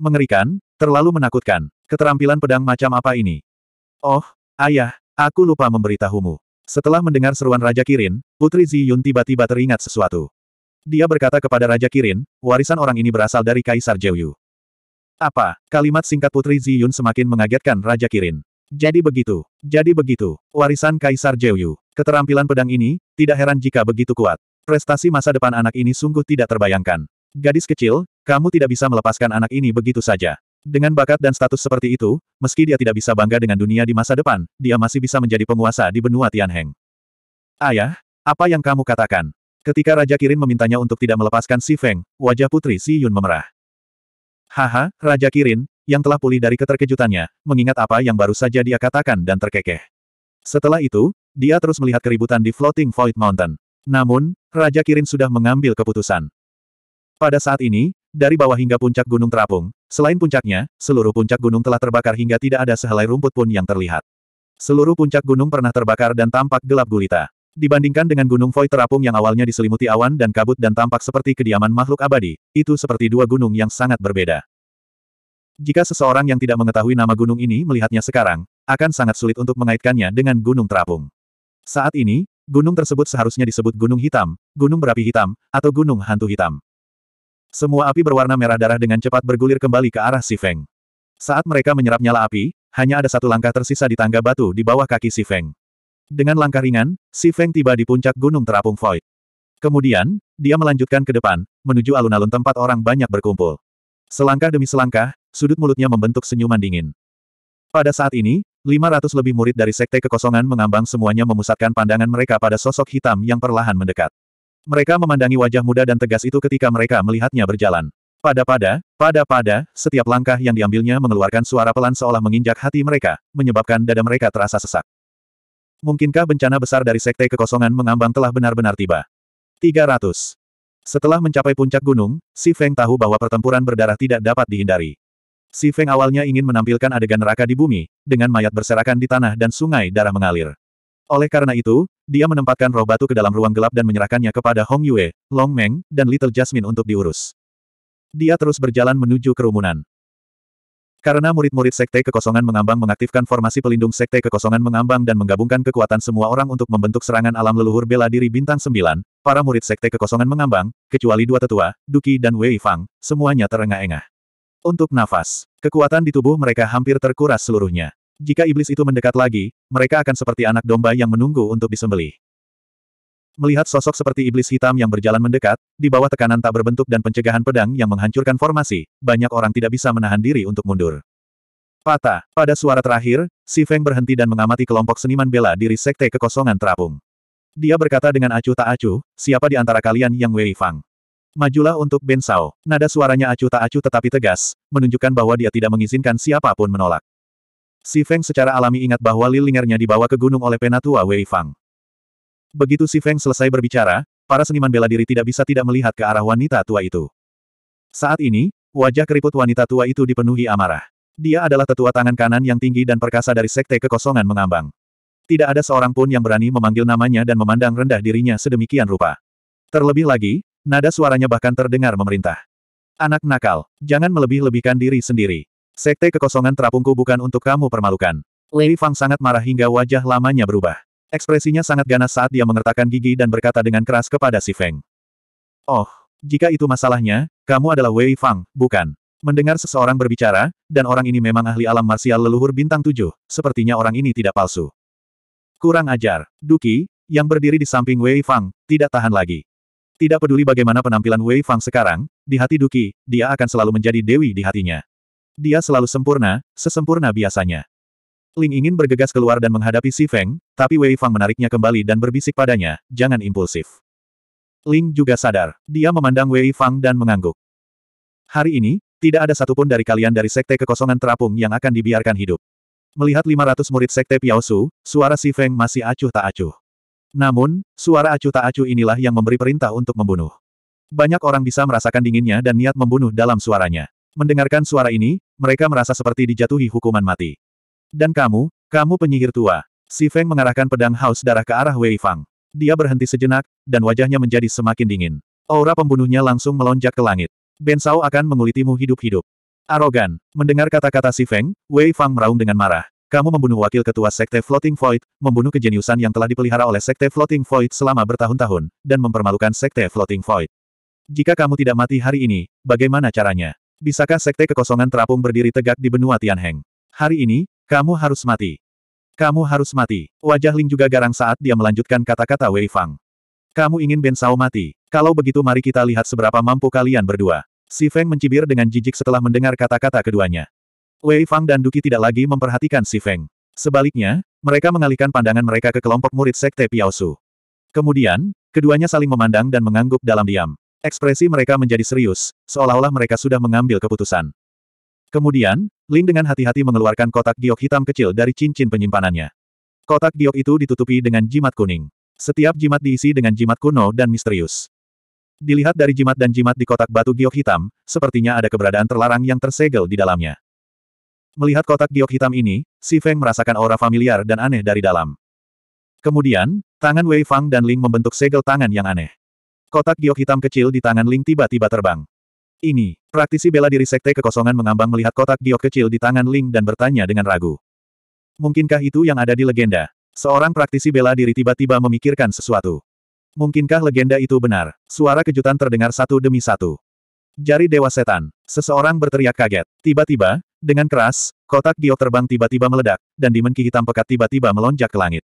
Mengerikan, Terlalu menakutkan. Keterampilan pedang macam apa ini? Oh, ayah, aku lupa memberitahumu. Setelah mendengar seruan Raja Kirin, Putri Ziyun tiba-tiba teringat sesuatu. Dia berkata kepada Raja Kirin, warisan orang ini berasal dari Kaisar Jeyu. Apa? Kalimat singkat Putri Ziyun semakin mengagetkan Raja Kirin. Jadi begitu, jadi begitu, warisan Kaisar Jeyu. Keterampilan pedang ini, tidak heran jika begitu kuat. Prestasi masa depan anak ini sungguh tidak terbayangkan. Gadis kecil, kamu tidak bisa melepaskan anak ini begitu saja. Dengan bakat dan status seperti itu, meski dia tidak bisa bangga dengan dunia di masa depan, dia masih bisa menjadi penguasa di benua Tianheng. Ayah, apa yang kamu katakan? Ketika Raja Kirin memintanya untuk tidak melepaskan Si Feng, wajah putri Si Yun memerah. Haha, Raja Kirin, yang telah pulih dari keterkejutannya, mengingat apa yang baru saja dia katakan dan terkekeh. Setelah itu, dia terus melihat keributan di Floating Void Mountain. Namun, Raja Kirin sudah mengambil keputusan. Pada saat ini, dari bawah hingga puncak gunung terapung, selain puncaknya, seluruh puncak gunung telah terbakar hingga tidak ada sehelai rumput pun yang terlihat. Seluruh puncak gunung pernah terbakar dan tampak gelap gulita. Dibandingkan dengan gunung Void terapung yang awalnya diselimuti awan dan kabut dan tampak seperti kediaman makhluk abadi, itu seperti dua gunung yang sangat berbeda. Jika seseorang yang tidak mengetahui nama gunung ini melihatnya sekarang, akan sangat sulit untuk mengaitkannya dengan gunung terapung. Saat ini, gunung tersebut seharusnya disebut gunung hitam, gunung berapi hitam, atau gunung hantu hitam. Semua api berwarna merah darah dengan cepat bergulir kembali ke arah Si Feng. Saat mereka menyerap nyala api, hanya ada satu langkah tersisa di tangga batu di bawah kaki Si Feng. Dengan langkah ringan, Si Feng tiba di puncak gunung terapung Void. Kemudian, dia melanjutkan ke depan, menuju alun-alun tempat orang banyak berkumpul. Selangkah demi selangkah, sudut mulutnya membentuk senyuman dingin. Pada saat ini, 500 lebih murid dari Sekte Kekosongan mengambang semuanya memusatkan pandangan mereka pada sosok hitam yang perlahan mendekat. Mereka memandangi wajah muda dan tegas itu ketika mereka melihatnya berjalan. Pada-pada, pada-pada, setiap langkah yang diambilnya mengeluarkan suara pelan seolah menginjak hati mereka, menyebabkan dada mereka terasa sesak. Mungkinkah bencana besar dari sekte kekosongan mengambang telah benar-benar tiba? 300. Setelah mencapai puncak gunung, Si Feng tahu bahwa pertempuran berdarah tidak dapat dihindari. Si Feng awalnya ingin menampilkan adegan neraka di bumi, dengan mayat berserakan di tanah dan sungai darah mengalir. Oleh karena itu, dia menempatkan roh batu ke dalam ruang gelap dan menyerahkannya kepada Hong Yue, Long Meng, dan Little Jasmine untuk diurus. Dia terus berjalan menuju kerumunan. Karena murid-murid Sekte Kekosongan Mengambang mengaktifkan formasi pelindung Sekte Kekosongan Mengambang dan menggabungkan kekuatan semua orang untuk membentuk serangan alam leluhur bela diri bintang sembilan, para murid Sekte Kekosongan Mengambang, kecuali dua tetua, Duki dan Wei Fang, semuanya terengah-engah. Untuk nafas, kekuatan di tubuh mereka hampir terkuras seluruhnya. Jika iblis itu mendekat lagi, mereka akan seperti anak domba yang menunggu untuk disembelih. Melihat sosok seperti iblis hitam yang berjalan mendekat, di bawah tekanan tak berbentuk dan pencegahan pedang yang menghancurkan formasi, banyak orang tidak bisa menahan diri untuk mundur. Patah. Pada suara terakhir, Si Feng berhenti dan mengamati kelompok seniman bela diri Sekte Kekosongan Terapung. Dia berkata dengan acuh tak acuh, siapa di antara kalian yang Wei Fang? Majulah untuk Ben Sao. Nada suaranya acuh tak acuh tetapi tegas, menunjukkan bahwa dia tidak mengizinkan siapapun menolak. Si Feng secara alami ingat bahwa lilingernya dibawa ke gunung oleh penatua Wei Fang. Begitu Si Feng selesai berbicara, para seniman bela diri tidak bisa tidak melihat ke arah wanita tua itu. Saat ini, wajah keriput wanita tua itu dipenuhi amarah. Dia adalah tetua tangan kanan yang tinggi dan perkasa dari sekte kekosongan mengambang. Tidak ada seorang pun yang berani memanggil namanya dan memandang rendah dirinya sedemikian rupa. Terlebih lagi, nada suaranya bahkan terdengar memerintah. Anak nakal, jangan melebih-lebihkan diri sendiri. Sekte kekosongan terapungku bukan untuk kamu permalukan. Lei Fang sangat marah hingga wajah lamanya berubah. Ekspresinya sangat ganas saat dia mengertakkan gigi dan berkata dengan keras kepada si Feng. Oh, jika itu masalahnya, kamu adalah Wei Fang, bukan? Mendengar seseorang berbicara, dan orang ini memang ahli alam marsial leluhur bintang tujuh, sepertinya orang ini tidak palsu. Kurang ajar, Duki, yang berdiri di samping Wei Fang, tidak tahan lagi. Tidak peduli bagaimana penampilan Wei Fang sekarang, di hati Duki, dia akan selalu menjadi dewi di hatinya. Dia selalu sempurna, sesempurna biasanya. Ling ingin bergegas keluar dan menghadapi Si Feng, tapi Wei Fang menariknya kembali dan berbisik padanya, jangan impulsif. Ling juga sadar, dia memandang Wei Fang dan mengangguk. Hari ini, tidak ada satupun dari kalian dari Sekte Kekosongan Terapung yang akan dibiarkan hidup. Melihat 500 murid Sekte Piaosu, suara Si Feng masih acuh tak acuh. Namun, suara acuh tak acuh inilah yang memberi perintah untuk membunuh. Banyak orang bisa merasakan dinginnya dan niat membunuh dalam suaranya. Mendengarkan suara ini, mereka merasa seperti dijatuhi hukuman mati. Dan kamu, kamu penyihir tua. Si Feng mengarahkan pedang haus darah ke arah Wei Fang. Dia berhenti sejenak, dan wajahnya menjadi semakin dingin. Aura pembunuhnya langsung melonjak ke langit. Ben Sao akan mengulitimu hidup-hidup. Arogan. Mendengar kata-kata si Feng, Wei Fang meraung dengan marah. Kamu membunuh wakil ketua Sekte Floating Void, membunuh kejeniusan yang telah dipelihara oleh Sekte Floating Void selama bertahun-tahun, dan mempermalukan Sekte Floating Void. Jika kamu tidak mati hari ini, bagaimana caranya? Bisakah sekte kekosongan terapung berdiri tegak di benua Tianheng? Hari ini, kamu harus mati. Kamu harus mati. Wajah Ling juga garang saat dia melanjutkan kata-kata Wei Fang. Kamu ingin Ben Sao mati. Kalau begitu mari kita lihat seberapa mampu kalian berdua. Si Feng mencibir dengan jijik setelah mendengar kata-kata keduanya. Wei Fang dan Duki tidak lagi memperhatikan si Feng. Sebaliknya, mereka mengalihkan pandangan mereka ke kelompok murid sekte Piaosu. Kemudian, keduanya saling memandang dan mengangguk dalam diam. Ekspresi mereka menjadi serius, seolah-olah mereka sudah mengambil keputusan. Kemudian, Ling dengan hati-hati mengeluarkan kotak giok hitam kecil dari cincin penyimpanannya. Kotak giok itu ditutupi dengan jimat kuning. Setiap jimat diisi dengan jimat kuno dan misterius. Dilihat dari jimat dan jimat di kotak batu giok hitam, sepertinya ada keberadaan terlarang yang tersegel di dalamnya. Melihat kotak giok hitam ini, Si Feng merasakan aura familiar dan aneh dari dalam. Kemudian, tangan Wei Fang dan Ling membentuk segel tangan yang aneh. Kotak giok hitam kecil di tangan Ling tiba-tiba terbang. Ini, praktisi bela diri sekte kekosongan mengambang melihat kotak giok kecil di tangan Ling dan bertanya dengan ragu. Mungkinkah itu yang ada di legenda? Seorang praktisi bela diri tiba-tiba memikirkan sesuatu. Mungkinkah legenda itu benar? Suara kejutan terdengar satu demi satu. Jari Dewa Setan. Seseorang berteriak kaget. Tiba-tiba, dengan keras, kotak giok terbang tiba-tiba meledak, dan dimenki hitam pekat tiba-tiba melonjak ke langit.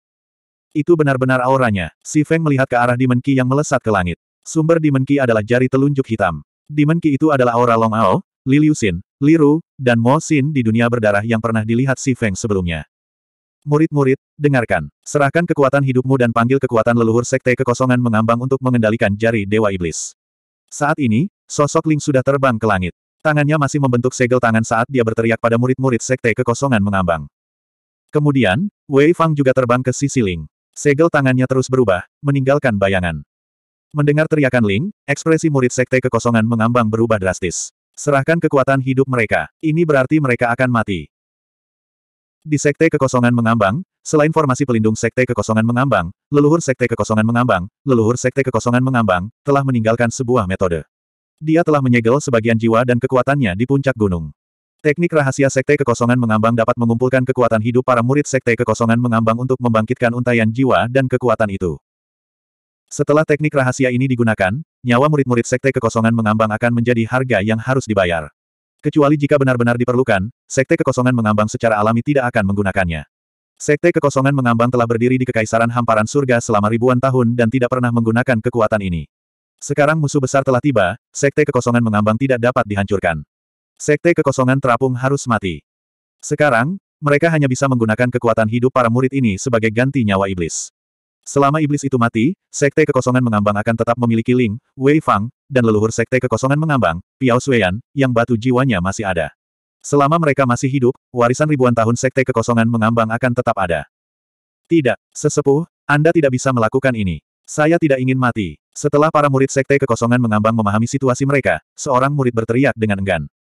Itu benar-benar auranya. Si Feng melihat ke arah Dimenki yang melesat ke langit. Sumber Dimenki adalah jari telunjuk hitam. Dimenki itu adalah aura Long Ao, Li Li Liru, dan Mo Xin di dunia berdarah yang pernah dilihat Si Feng sebelumnya. Murid-murid, dengarkan. Serahkan kekuatan hidupmu dan panggil kekuatan leluhur sekte kekosongan mengambang untuk mengendalikan jari Dewa Iblis. Saat ini, sosok Ling sudah terbang ke langit. Tangannya masih membentuk segel tangan saat dia berteriak pada murid-murid sekte kekosongan mengambang. Kemudian, Wei Fang juga terbang ke sisi Ling. Segel tangannya terus berubah, meninggalkan bayangan. Mendengar teriakan Ling, ekspresi murid sekte kekosongan mengambang berubah drastis. Serahkan kekuatan hidup mereka, ini berarti mereka akan mati. Di sekte kekosongan mengambang, selain formasi pelindung sekte kekosongan mengambang, leluhur sekte kekosongan mengambang, leluhur sekte kekosongan mengambang, telah meninggalkan sebuah metode. Dia telah menyegel sebagian jiwa dan kekuatannya di puncak gunung. Teknik rahasia Sekte Kekosongan Mengambang dapat mengumpulkan kekuatan hidup para murid Sekte Kekosongan Mengambang untuk membangkitkan untayan jiwa dan kekuatan itu. Setelah teknik rahasia ini digunakan, nyawa murid-murid Sekte Kekosongan Mengambang akan menjadi harga yang harus dibayar. Kecuali jika benar-benar diperlukan, Sekte Kekosongan Mengambang secara alami tidak akan menggunakannya. Sekte Kekosongan Mengambang telah berdiri di Kekaisaran Hamparan Surga selama ribuan tahun dan tidak pernah menggunakan kekuatan ini. Sekarang musuh besar telah tiba, Sekte Kekosongan Mengambang tidak dapat dihancurkan. Sekte kekosongan terapung harus mati. Sekarang, mereka hanya bisa menggunakan kekuatan hidup para murid ini sebagai ganti nyawa iblis. Selama iblis itu mati, sekte kekosongan mengambang akan tetap memiliki Ling, Wei Fang, dan leluhur sekte kekosongan mengambang, Piao Suiyan, yang batu jiwanya masih ada. Selama mereka masih hidup, warisan ribuan tahun sekte kekosongan mengambang akan tetap ada. Tidak, sesepuh, Anda tidak bisa melakukan ini. Saya tidak ingin mati. Setelah para murid sekte kekosongan mengambang memahami situasi mereka, seorang murid berteriak dengan enggan.